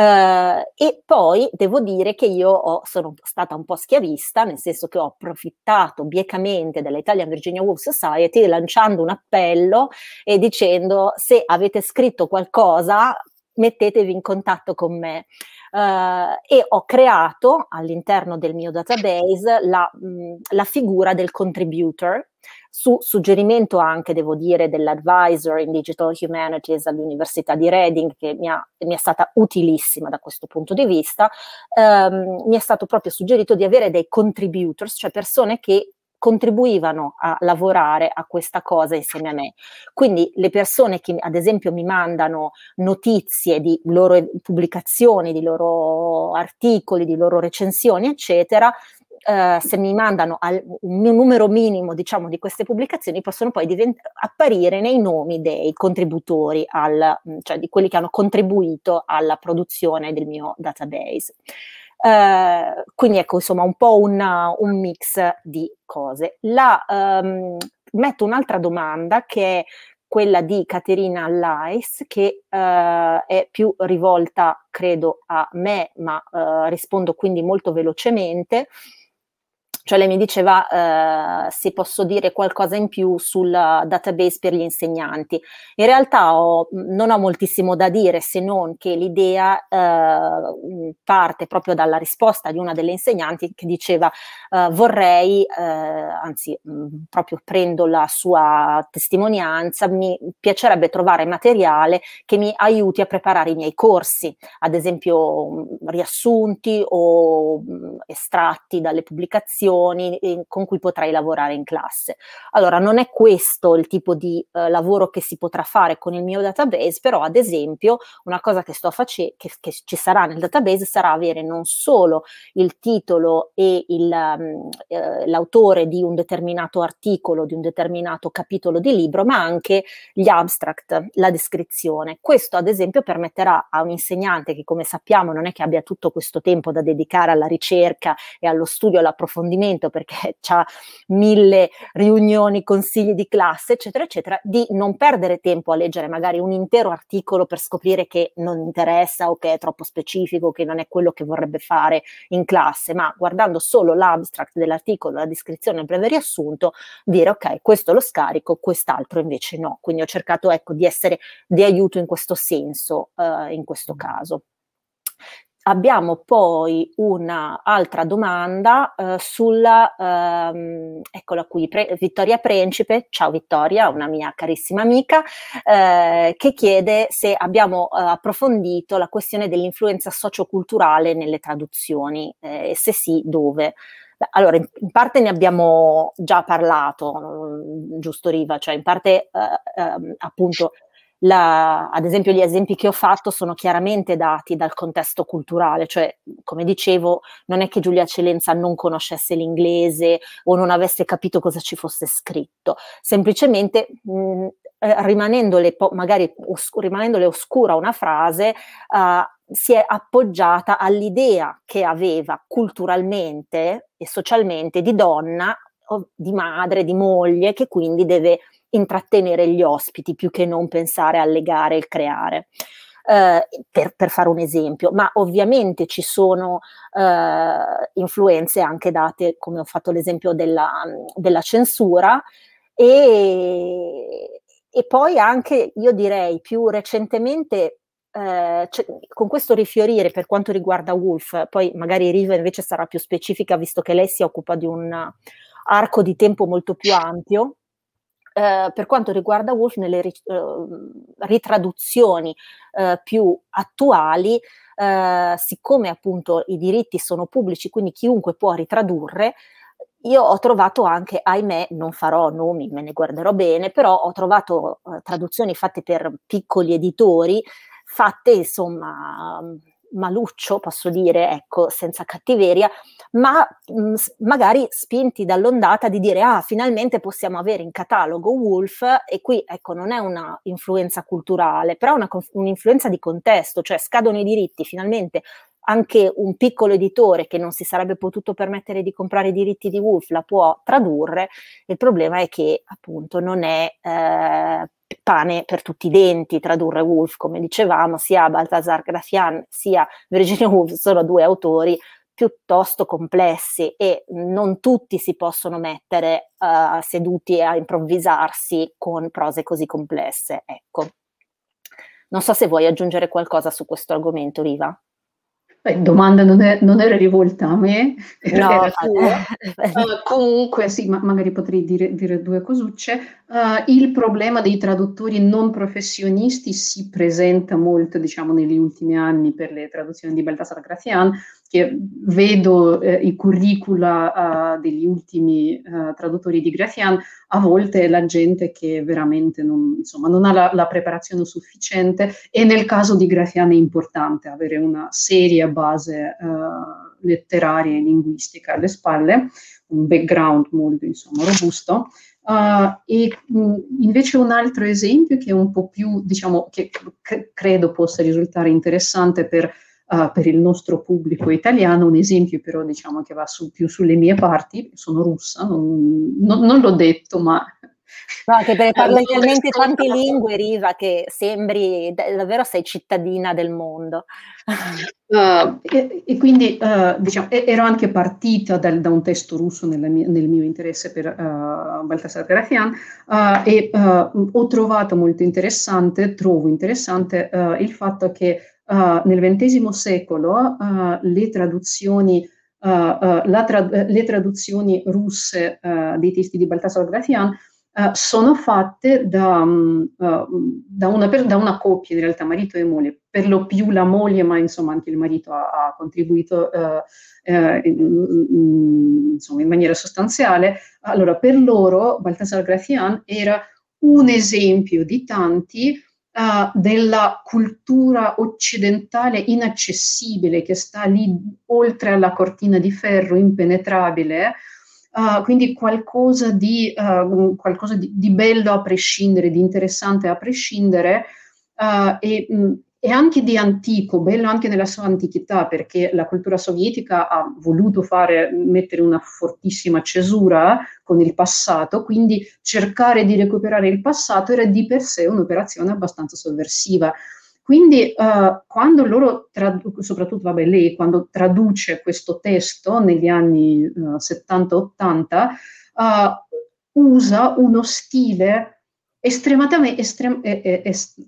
Eh, e poi devo dire che io ho, sono stata un po' schiavista, nel senso che ho approfittato biecamente della Italian Virginia Woolf Society lanciando un appello e dicendo se avete scritto qualcosa mettetevi in contatto con me. Uh, e ho creato all'interno del mio database la, mh, mm, la figura del contributor, su suggerimento anche, devo dire, dell'advisor in Digital Humanities all'Università di Reading, che mi, ha, mi è stata utilissima da questo punto di vista, ehm, mi è stato proprio suggerito di avere dei contributors, cioè persone che contribuivano a lavorare a questa cosa insieme a me. Quindi le persone che ad esempio mi mandano notizie di loro eh, pubblicazioni, di loro articoli, di loro recensioni, eccetera, eh, se mi mandano al, un numero minimo diciamo, di queste pubblicazioni, possono poi divent- apparire nei nomi dei contributori, al, mm, cioè di quelli che hanno contribuito alla produzione del mio database. Uh, quindi ecco insomma un po' una, un mix di cose. La, um, metto un'altra domanda che è quella di Caterina Lais che uh, è più rivolta credo a me ma uh, rispondo quindi molto velocemente. Cioè lei mi diceva eh, se posso dire qualcosa in più sul eh, database per gli insegnanti. In realtà ho, non ho moltissimo da dire se non che l'idea eh, parte proprio dalla risposta di una delle insegnanti che diceva eh, vorrei, eh, anzi mh, mm, proprio prendo la sua testimonianza, mi piacerebbe trovare materiale che mi aiuti a preparare i miei corsi, ad esempio mm, riassunti o mh, mm, estratti dalle pubblicazioni lezioni con cui potrai lavorare in classe. Allora, non è questo il tipo di eh, lavoro che si potrà fare con il mio database, però ad esempio una cosa che, sto face- che, che ci sarà nel database sarà avere non solo il titolo e il, mm, eh, l'autore di un determinato articolo, di un determinato capitolo di libro, ma anche gli abstract, la descrizione. Questo ad esempio permetterà a un insegnante che come sappiamo non è che abbia tutto questo tempo da dedicare alla ricerca e allo studio, all'approfondimento, approfondimento perché [LAUGHS] ha mille riunioni, consigli di classe, eccetera, eccetera, di non perdere tempo a leggere magari un intero articolo per scoprire che non interessa o che è troppo specifico, che non è quello che vorrebbe fare in classe, ma guardando solo l'abstract dell'articolo, la descrizione, il breve riassunto, dire ok, questo lo scarico, quest'altro invece no. Quindi ho cercato ecco, di essere di aiuto in questo senso, eh, in questo mm. caso. Abbiamo poi un'altra domanda eh, sulla, ehm, eccola qui, Pre- Vittoria Principe, ciao Vittoria, una mia carissima amica, eh, che chiede se abbiamo eh, approfondito la questione dell'influenza socioculturale nelle traduzioni eh, e se sì dove. Allora, in parte ne abbiamo già parlato, mm, giusto Riva, cioè in parte eh, ehm, appunto la, ad esempio gli esempi che ho fatto sono chiaramente dati dal contesto culturale, cioè come dicevo non è che Giulia Celenza non conoscesse l'inglese o non avesse capito cosa ci fosse scritto, semplicemente mh, mm, eh, rimanendole, po- magari os- rimanendole oscura una frase uh, si è appoggiata all'idea che aveva culturalmente e socialmente di donna, di madre, di moglie, che quindi deve intrattenere gli ospiti più che non pensare alle gare e creare. Eh, per, per, fare un esempio, ma ovviamente ci sono eh, influenze anche date, come ho fatto l'esempio della, della censura, e, e poi anche, io direi, più recentemente eh, cioè, con questo rifiorire per quanto riguarda Wolf, poi magari Riva invece sarà più specifica visto che lei si occupa di un arco di tempo molto più ampio, eh, per quanto riguarda Wolf, nelle ri, eh, ritraduzioni eh, più attuali, siccome appunto i diritti sono pubblici, quindi chiunque può ritradurre, io ho trovato anche, ahimè, non farò nomi, me ne guarderò bene, però ho trovato eh, traduzioni fatte per piccoli editori, fatte insomma maluccio, posso dire, ecco, senza cattiveria, ma mh, mm, magari spinti dall'ondata di dire ah, finalmente possiamo avere in catalogo Wolf e qui ecco, non è una influenza culturale, però una, un'influenza di contesto, cioè scadono i diritti, finalmente anche un piccolo editore che non si sarebbe potuto permettere di comprare i diritti di Wolf la può tradurre, il problema è che appunto non è eh, pane per tutti i denti tradurre Wolf, come dicevamo, sia Baltasar Grafian sia Virginia Woolf sono due autori piuttosto complessi e non tutti si possono mettere uh, seduti a improvvisarsi con prose così complesse. Ecco. Non so se vuoi aggiungere qualcosa su questo argomento, Riva. Beh, domanda non, è, non, era rivolta a me, no, uh, [LAUGHS] comunque sì, ma magari potrei dire, dire due cosucce. Uh, il problema dei traduttori non professionisti si presenta molto, diciamo, negli ultimi anni per le traduzioni di Baltasar Grazian, che vedo eh, i curricula eh, degli ultimi eh, traduttori di Grafian, a volte la gente che veramente non, insomma, non ha la, la, preparazione sufficiente e nel caso di Grafian è importante avere una seria base eh, letteraria e linguistica alle spalle, un background molto insomma, robusto. Uh, e mh, mm, invece un altro esempio che è un po' più, diciamo, che c- credo possa risultare interessante per uh, per il nostro pubblico italiano, un esempio però diciamo che va su, più sulle mie parti, sono russa, non, non, non l'ho detto ma No, anche perché [LAUGHS] eh, parli talmente tante lingue, Riva, che sembri davvero sei cittadina del mondo. Uh, [LAUGHS] e, e, quindi uh, diciamo, ero anche partita dal, da un testo russo mia, nel mio interesse per uh, Baltasar Grafian e ho trovato molto interessante, trovo interessante il fatto che uh, nel XX secolo uh, le, traduzioni, uh, eh, tra- le traduzioni, russe dei testi di Baltasar Grafian sono fatte da, um, da, una per- da, una coppia, in realtà marito e moglie, per lo più la moglie, ma insomma anche il marito ha, ha contribuito in, insomma, in maniera sostanziale. Allora, per loro Baltasar Grafian era un esempio di tanti uh, della cultura occidentale inaccessibile che sta lì oltre alla cortina di ferro impenetrabile, Uh, quindi qualcosa, di, uh, qualcosa di, di, bello a prescindere, di interessante a prescindere, uh, e mh, mm, e anche di antico, bello anche nella sua antichità, perché la cultura sovietica ha voluto fare, mettere una fortissima cesura con il passato, quindi cercare di recuperare il passato era di per sé un'operazione abbastanza sovversiva. Quindi uh, quando loro, tradu- soprattutto vabbè, lei, quando traduce questo testo negli anni uh, 70-80, uh, usa uno stile estremamente... Estrem- est-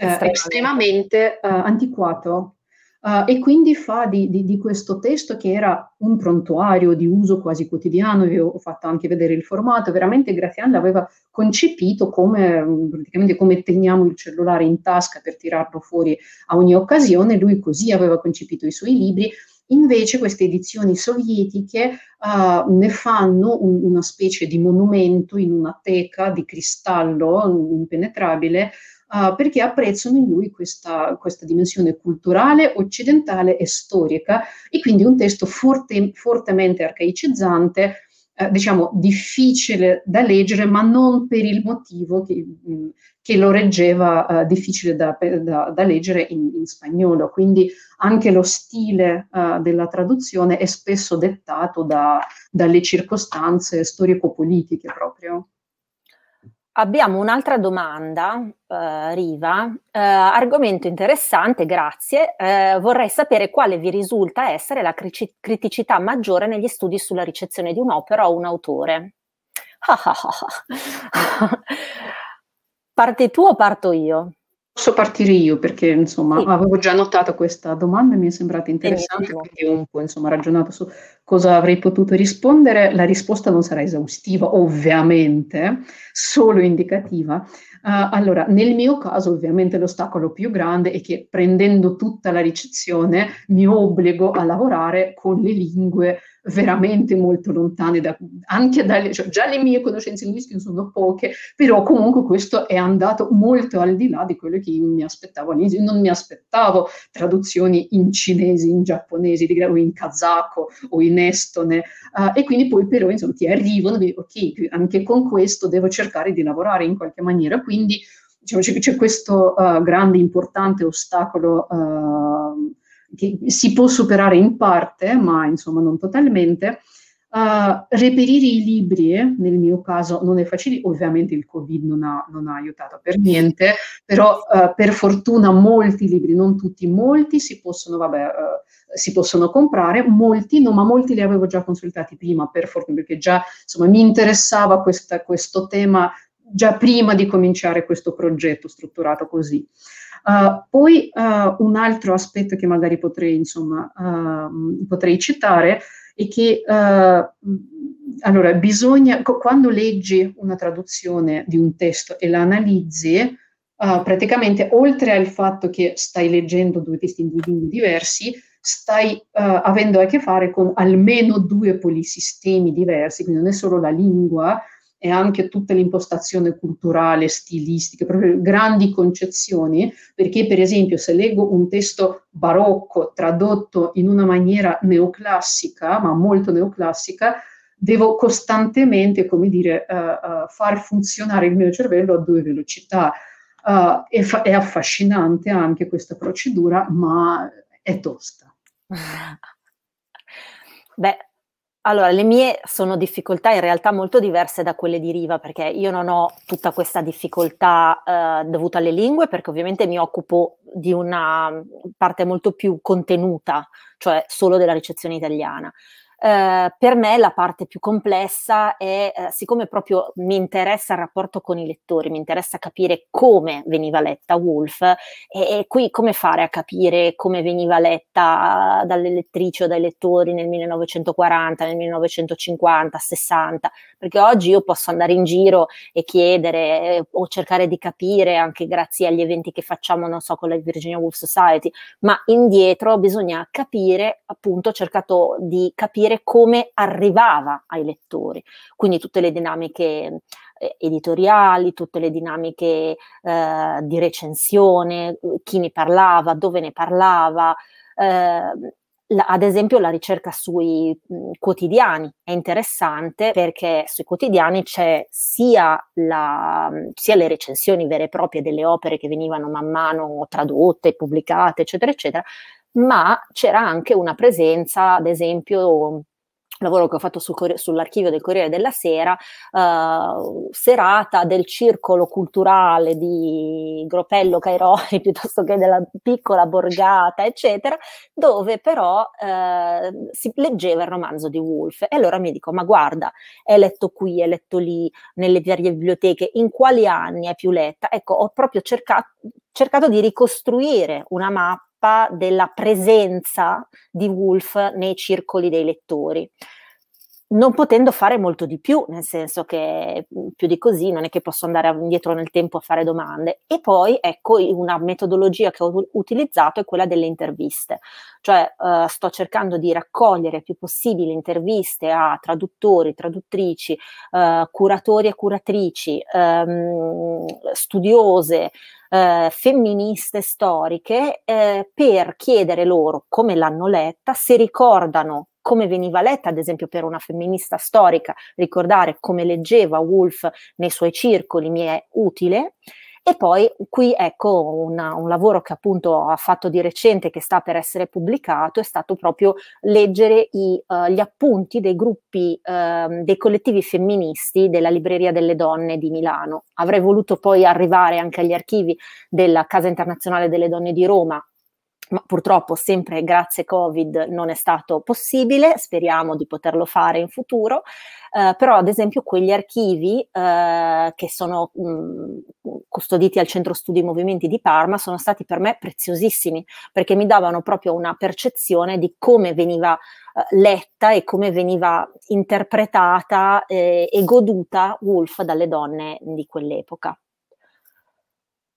eh, estremamente eh, antiquato Uh, e quindi fa di, di, di, questo testo che era un prontuario di uso quasi quotidiano, vi ho fatto anche vedere il formato, veramente Graziano l'aveva concepito come mm, praticamente come teniamo il cellulare in tasca per tirarlo fuori a ogni occasione, lui così aveva concepito i suoi libri. Invece queste edizioni sovietiche uh, ne fanno un, una specie di monumento in una teca di cristallo impenetrabile uh, perché apprezzano in lui questa, questa, dimensione culturale, occidentale e storica e quindi un testo forte, fortemente arcaicizzante, eh, diciamo difficile da leggere, ma non per il motivo che, mh, mm, che lo reggeva uh, difficile da, da, da leggere in, in, spagnolo. Quindi anche lo stile uh, della traduzione è spesso dettato da, dalle circostanze storico-politiche proprio. Abbiamo un'altra domanda, eh, Riva. Eh, argomento interessante, grazie. Eh, vorrei sapere quale vi risulta essere la cri- criticità maggiore negli studi sulla ricezione di un'opera o un autore. [LAUGHS] Parte tu o parto io? Posso partire io perché insomma sì. avevo già notato questa domanda e mi è sembrata interessante sì. perché ho un po' insomma, ragionato su cosa avrei potuto rispondere. La risposta non sarà esaustiva, ovviamente, solo indicativa, Ah, allora, nel mio caso ovviamente l'ostacolo più grande è che prendendo tutta la ricezione mi obbligo a lavorare con le lingue veramente molto lontane, da, anche dalle, cioè già le mie conoscenze linguistiche sono poche, però comunque questo è andato molto al di là di quello che io mi aspettavo all'inizio. Non mi aspettavo traduzioni in cinese, in giapponese, di o in kazako o in estone, uh, e quindi poi però insomma ti arrivano, ok, anche con questo devo cercare di lavorare in qualche maniera quindi diciamo, c'è, c'è questo uh, grande, importante ostacolo uh, che si può superare in parte, ma insomma non totalmente. Uh, reperire i libri, nel mio caso, non è facile, ovviamente il Covid non ha, non ha aiutato per niente, però uh, per fortuna molti libri, non tutti, molti si possono, vabbè, uh, si possono comprare, molti no, ma molti li avevo già consultati prima, per fortuna, perché già insomma, mi interessava questa, questo tema già prima di cominciare questo progetto strutturato così. Uh, poi uh, un altro aspetto che magari potrei, insomma, uh, potrei citare è che eh, allora, bisogna, quando leggi una traduzione di un testo e la analizzi, praticamente oltre al fatto che stai leggendo due testi in due lingue diversi, stai avendo a che fare con almeno due polisistemi diversi, quindi non è solo la lingua, e anche tutta l'impostazione culturale, stilistica, proprio grandi concezioni, perché per esempio se leggo un testo barocco tradotto in una maniera neoclassica, ma molto neoclassica, devo costantemente, come dire, uh, uh, far funzionare il mio cervello a due velocità. Uh, eh, è, fa- è affascinante anche questa procedura, ma è tosta. [LAUGHS] Beh, allora, le mie sono difficoltà in realtà molto diverse da quelle di Riva, perché io non ho tutta questa difficoltà eh, dovuta alle lingue, perché ovviamente mi occupo di una mm, parte molto più contenuta, cioè solo della ricezione italiana. Eh, per me la parte più complessa è, eh, siccome proprio mi interessa il rapporto con i lettori, mi interessa capire come veniva letta Wolf e, e qui come fare a capire come veniva letta dalle lettrici o dai lettori nel 1940, nel 1950, 60, perché oggi io posso andare in giro e chiedere eh, o cercare di capire anche grazie agli eventi che facciamo, non so, con la Virginia Woolf Society, ma indietro bisogna capire, appunto, ho cercato di capire capire come arrivava ai lettori. Quindi tutte le dinamiche eh, editoriali, tutte le dinamiche eh, di recensione, chi ne parlava, dove ne parlava. Eh, la, ad esempio la ricerca sui mh, mm, quotidiani è interessante perché sui quotidiani c'è sia, la, sia, le recensioni vere e proprie delle opere che venivano man mano tradotte, pubblicate, eccetera, eccetera, ma c'era anche una presenza, ad esempio, lavoro che ho fatto sul sull'archivio del Corriere della Sera, eh, serata del circolo culturale di Gropello Cairoli [LAUGHS] piuttosto che della piccola borgata, eccetera, dove però eh, si leggeva il romanzo di Wolfe. E allora mi dico, ma guarda, è letto qui, è letto lì, nelle varie biblioteche, in quali anni è più letta? Ecco, ho proprio cercato, cercato di ricostruire una mappa tappa della presenza di Wolf nei circoli dei lettori. Non potendo fare molto di più, nel senso che mm, più di così non è che posso andare indietro nel tempo a fare domande. E poi, ecco, una metodologia che ho utilizzato è quella delle interviste. Cioè, eh, sto cercando di raccogliere più possibile interviste a traduttori, traduttrici, eh, curatori e curatrici, ehm, studiose, eh, femministe storiche eh, per chiedere loro come l'hanno letta, se ricordano come veniva letta, ad esempio per una femminista storica, ricordare come leggeva Wolf nei suoi circoli mi è utile. E poi qui ecco una, un lavoro che appunto ha fatto di recente, che sta per essere pubblicato, è stato proprio leggere i, uh, gli appunti dei gruppi, uh, dei collettivi femministi della Libreria delle Donne di Milano. Avrei voluto poi arrivare anche agli archivi della Casa Internazionale delle Donne di Roma, ma purtroppo sempre grazie Covid non è stato possibile, speriamo di poterlo fare in futuro, eh, però ad esempio quegli archivi eh, che sono mh, mm, custoditi al Centro Studi Movimenti di Parma sono stati per me preziosissimi perché mi davano proprio una percezione di come veniva eh, letta e come veniva interpretata eh, e goduta Wolf dalle donne di quell'epoca.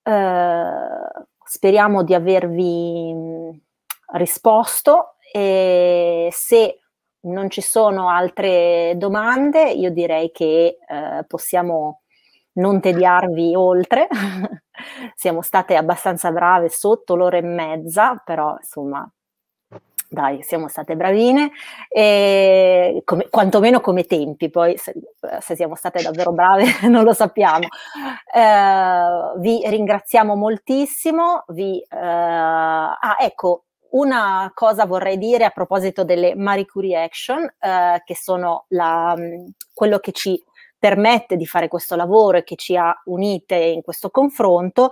Uh, Speriamo di avervi risposto e se non ci sono altre domande, io direi che eh, possiamo non tediarvi oltre. [LAUGHS] Siamo state abbastanza brave sotto l'ora e mezza, però insomma dai, siamo state bravine, e eh, come, quantomeno come tempi, poi se, se, siamo state davvero brave [LAUGHS] non lo sappiamo. Eh, vi ringraziamo moltissimo, vi, eh, ah, ecco, una cosa vorrei dire a proposito delle Marie Curie Action, eh, che sono la, mm, quello che ci permette di fare questo lavoro e che ci ha unite in questo confronto,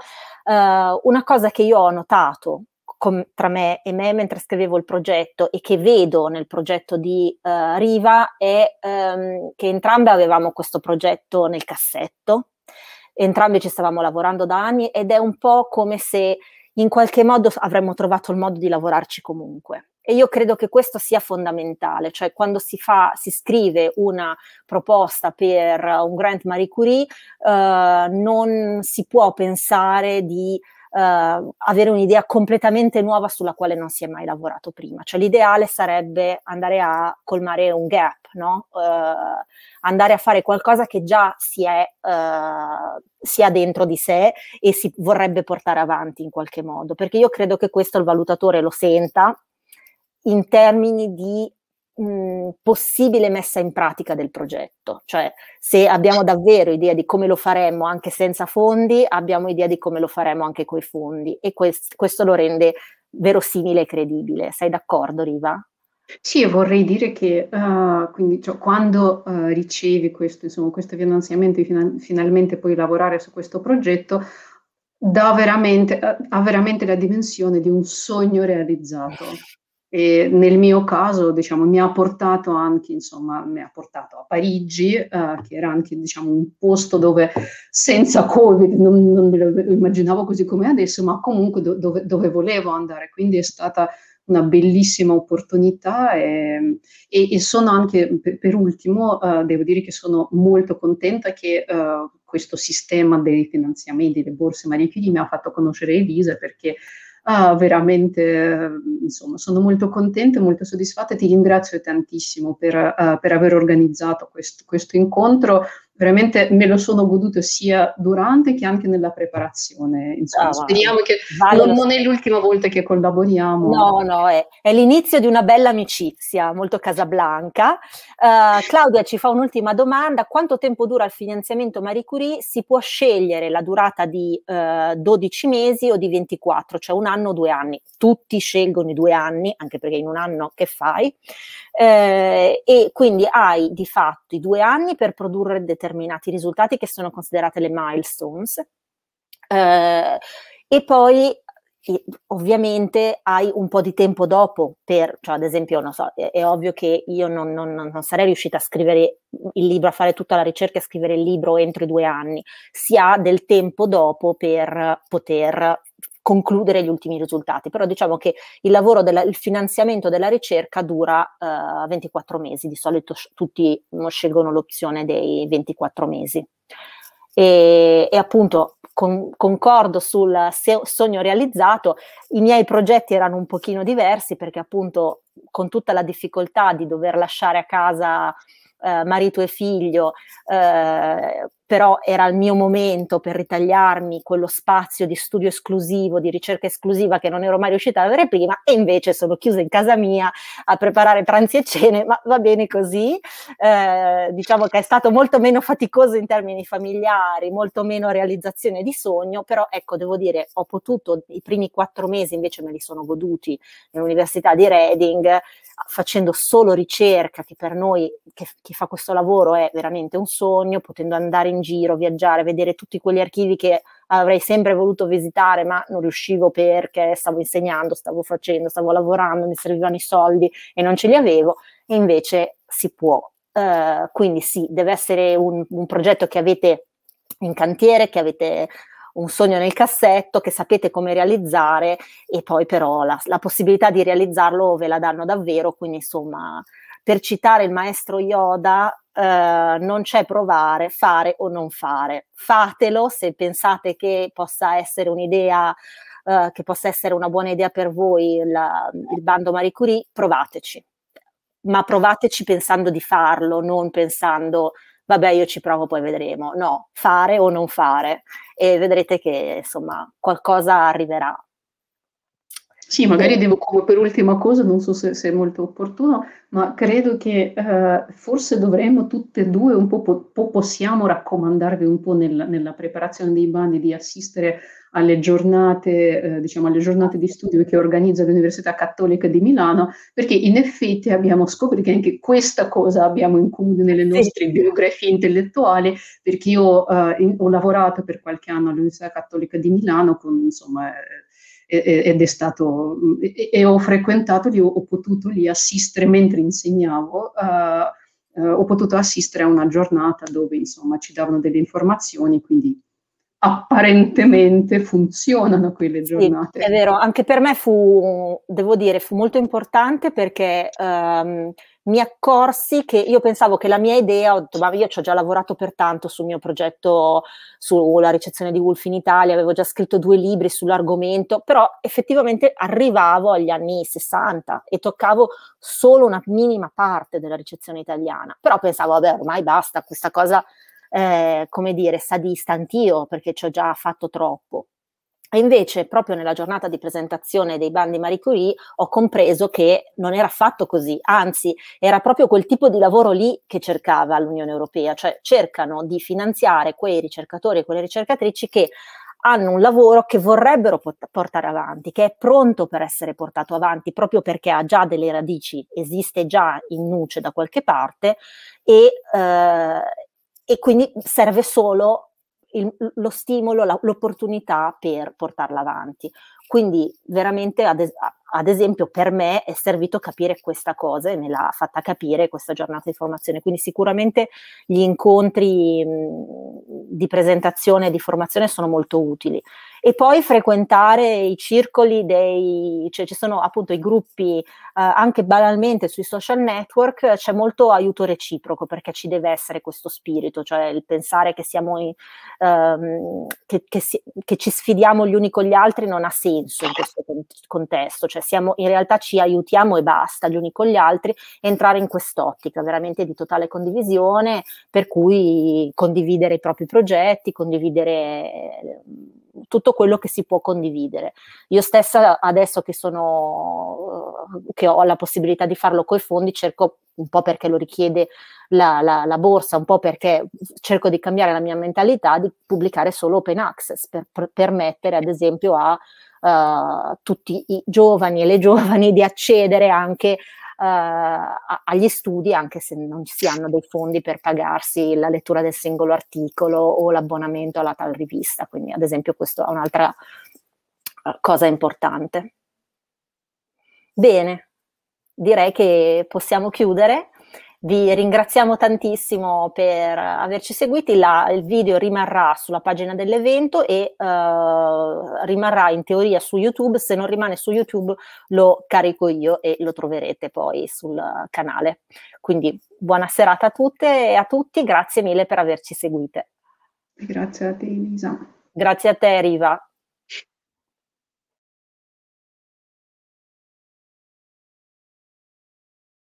eh, una cosa che io ho notato com- tra me e me mentre scrivevo il progetto e che vedo nel progetto di uh, Riva è um, che entrambe avevamo questo progetto nel cassetto, entrambe ci stavamo lavorando da anni ed è un po' come se in qualche modo avremmo trovato il modo di lavorarci comunque. E io credo che questo sia fondamentale, cioè quando si, fa, si scrive una proposta per un grant Marie Curie, eh, non si può pensare di eh, avere un'idea completamente nuova sulla quale non si è mai lavorato prima. Cioè l'ideale sarebbe andare a colmare un gap, no? eh, andare a fare qualcosa che già si, è, eh, si ha dentro di sé e si vorrebbe portare avanti in qualche modo, perché io credo che questo il valutatore lo senta in termini di mh, possibile messa in pratica del progetto, cioè se abbiamo davvero idea di come lo faremmo anche senza fondi, abbiamo idea di come lo faremo anche coi fondi e quest- questo lo rende verosimile e credibile. Sei d'accordo, Riva? Sì, vorrei dire che uh, quindi, cioè, quando uh, ricevi questo, insomma, questo finanziamento e fina- finalmente puoi lavorare su questo progetto, veramente, eh, ha veramente la dimensione di un sogno realizzato e nel mio caso diciamo, mi ha portato anche insomma, mi ha portato a Parigi eh, che era anche diciamo, un posto dove senza covid non, non me lo immaginavo così come adesso ma comunque do, dove, dove, volevo andare quindi è stata una bellissima opportunità e, ehm, e, e sono anche per, per ultimo eh, devo dire che sono molto contenta che eh, questo sistema dei finanziamenti delle borse Marie Curie mi ha fatto conoscere Elisa perché ah, veramente ehm, insomma, sono molto contenta e molto soddisfatta e ti ringrazio tantissimo per, uh, per aver organizzato questo, questo incontro veramente me lo sono goduto sia durante che anche nella preparazione. Insomma, ah, speriamo che vale non, non, è l'ultima volta che collaboriamo. No, no, è, è l'inizio di una bella amicizia, molto Casablanca. Uh, Claudia ci fa un'ultima domanda. Quanto tempo dura il finanziamento Marie Curie? Si può scegliere la durata di uh, eh, 12 mesi o di 24, cioè un anno o due anni. Tutti scelgono i due anni, anche perché in un anno che fai? Eh, e quindi hai di fatto i due anni per produrre determinati determinati risultati che sono considerate le milestones. Eh, e poi ovviamente hai un po' di tempo dopo per, cioè ad esempio, non so, è, è ovvio che io non, non, non, sarei riuscita a scrivere il libro, a fare tutta la ricerca e scrivere il libro entro i due anni, si ha del tempo dopo per poter concludere gli ultimi risultati, però diciamo che il lavoro del finanziamento della ricerca dura eh, 24 mesi, di solito sh- tutti mm, scelgono l'opzione dei 24 mesi. E, e appunto con, concordo sul se- sogno realizzato, i miei progetti erano un pochino diversi perché appunto con tutta la difficoltà di dover lasciare a casa eh, marito e figlio, eh, però era il mio momento per ritagliarmi quello spazio di studio esclusivo, di ricerca esclusiva che non ero mai riuscita ad avere prima e invece sono chiusa in casa mia a preparare pranzi e cene, ma va bene così. Eh, diciamo che è stato molto meno faticoso in termini familiari, molto meno realizzazione di sogno, però ecco, devo dire, ho potuto, i primi quattro mesi invece me li sono goduti nell'università di Reading, facendo solo ricerca, che per noi, che, chi fa questo lavoro è veramente un sogno, potendo andare in giro, viaggiare, vedere tutti quegli archivi che avrei sempre voluto visitare, ma non riuscivo perché stavo insegnando, stavo facendo, stavo lavorando, mi servivano i soldi e non ce li avevo, e invece si può. Uh, quindi sì, deve essere un, un progetto che avete in cantiere, che avete un sogno nel cassetto che sapete come realizzare e poi però la, la, possibilità di realizzarlo ve la danno davvero, quindi insomma per citare il maestro Yoda eh, non c'è provare, fare o non fare. Fatelo se pensate che possa essere un'idea, eh, che possa essere una buona idea per voi la, il bando Marie Curie, provateci. Ma provateci pensando di farlo, non pensando vabbè io ci provo poi vedremo. No, fare o non fare e vedrete che insomma qualcosa arriverà sì, magari devo come per ultima cosa, non so se, se è molto opportuno, ma credo che eh, forse dovremmo tutte e due un po', po possiamo raccomandarvi un po' nel, nella preparazione dei bandi di assistere alle giornate, eh, diciamo, alle giornate di studio che organizza l'Università Cattolica di Milano, perché in effetti abbiamo scoperto che anche questa cosa abbiamo in comune nelle nostre sì. biografie intellettuali, perché io eh, in, ho lavorato per qualche anno all'Università Cattolica di Milano con insomma eh, ed è stato, e, ho frequentato, lì, ho potuto lì assistere mentre insegnavo, eh, eh, ho potuto assistere a una giornata dove insomma ci davano delle informazioni, quindi apparentemente funzionano quelle giornate. Sì, è vero, anche per me fu, devo dire, fu molto importante perché... Um, mi accorsi che io pensavo che la mia idea, ho detto, ma io ci ho già lavorato per tanto sul mio progetto sulla ricezione di Wolf in Italia, avevo già scritto due libri sull'argomento, però effettivamente arrivavo agli anni 60 e toccavo solo una minima parte della ricezione italiana. Però pensavo, vabbè, ormai basta, questa cosa, eh, come dire, sa di istantio perché ci ho già fatto troppo. E invece, proprio nella giornata di presentazione dei bandi Marie Curie, ho compreso che non era affatto così, anzi, era proprio quel tipo di lavoro lì che cercava l'Unione Europea, cioè cercano di finanziare quei ricercatori e quelle ricercatrici che hanno un lavoro che vorrebbero pot- portare avanti, che è pronto per essere portato avanti proprio perché ha già delle radici, esiste già in nuce da qualche parte e, eh, e quindi serve solo il, lo stimolo, la, l'opportunità per portarla avanti. Quindi veramente, ad, ad, esempio, per me è servito capire questa cosa e me l'ha fatta capire questa giornata di formazione. Quindi sicuramente gli incontri mh, mhmm, di presentazione e di formazione sono molto utili e poi frequentare i circoli dei, cioè ci sono appunto i gruppi eh, anche banalmente sui social network, c'è molto aiuto reciproco perché ci deve essere questo spirito, cioè il pensare che siamo, in, ehm, che, che, si, che, ci sfidiamo gli uni con gli altri non ha senso in questo contesto, cioè siamo, in realtà ci aiutiamo e basta gli uni con gli altri, entrare in quest'ottica veramente di totale condivisione per cui condividere i propri progetti, condividere ehm, tutto quello che si può condividere. Io stessa adesso che, sono, eh, che ho la possibilità di farlo coi fondi, cerco un po' perché lo richiede la, la, la, borsa, un po' perché cerco di cambiare la mia mentalità, di pubblicare solo open access per, per permettere ad esempio a uh, tutti i giovani e le [LAUGHS] giovani di accedere anche eh, agli studi, anche se non si hanno dei fondi per pagarsi la lettura del singolo articolo o l'abbonamento alla tal rivista. Quindi, ad esempio, questa è un'altra eh, cosa importante. Bene, direi che possiamo chiudere. Vi ringraziamo tantissimo per averci seguiti, La, il video rimarrà sulla pagina dell'evento e uh, rimarrà in teoria su YouTube, se non rimane su YouTube lo carico io e lo troverete poi sul canale. Quindi buona serata a tutte e a tutti, grazie mille per averci seguite. Grazie a te Elisa. Grazie a te Riva.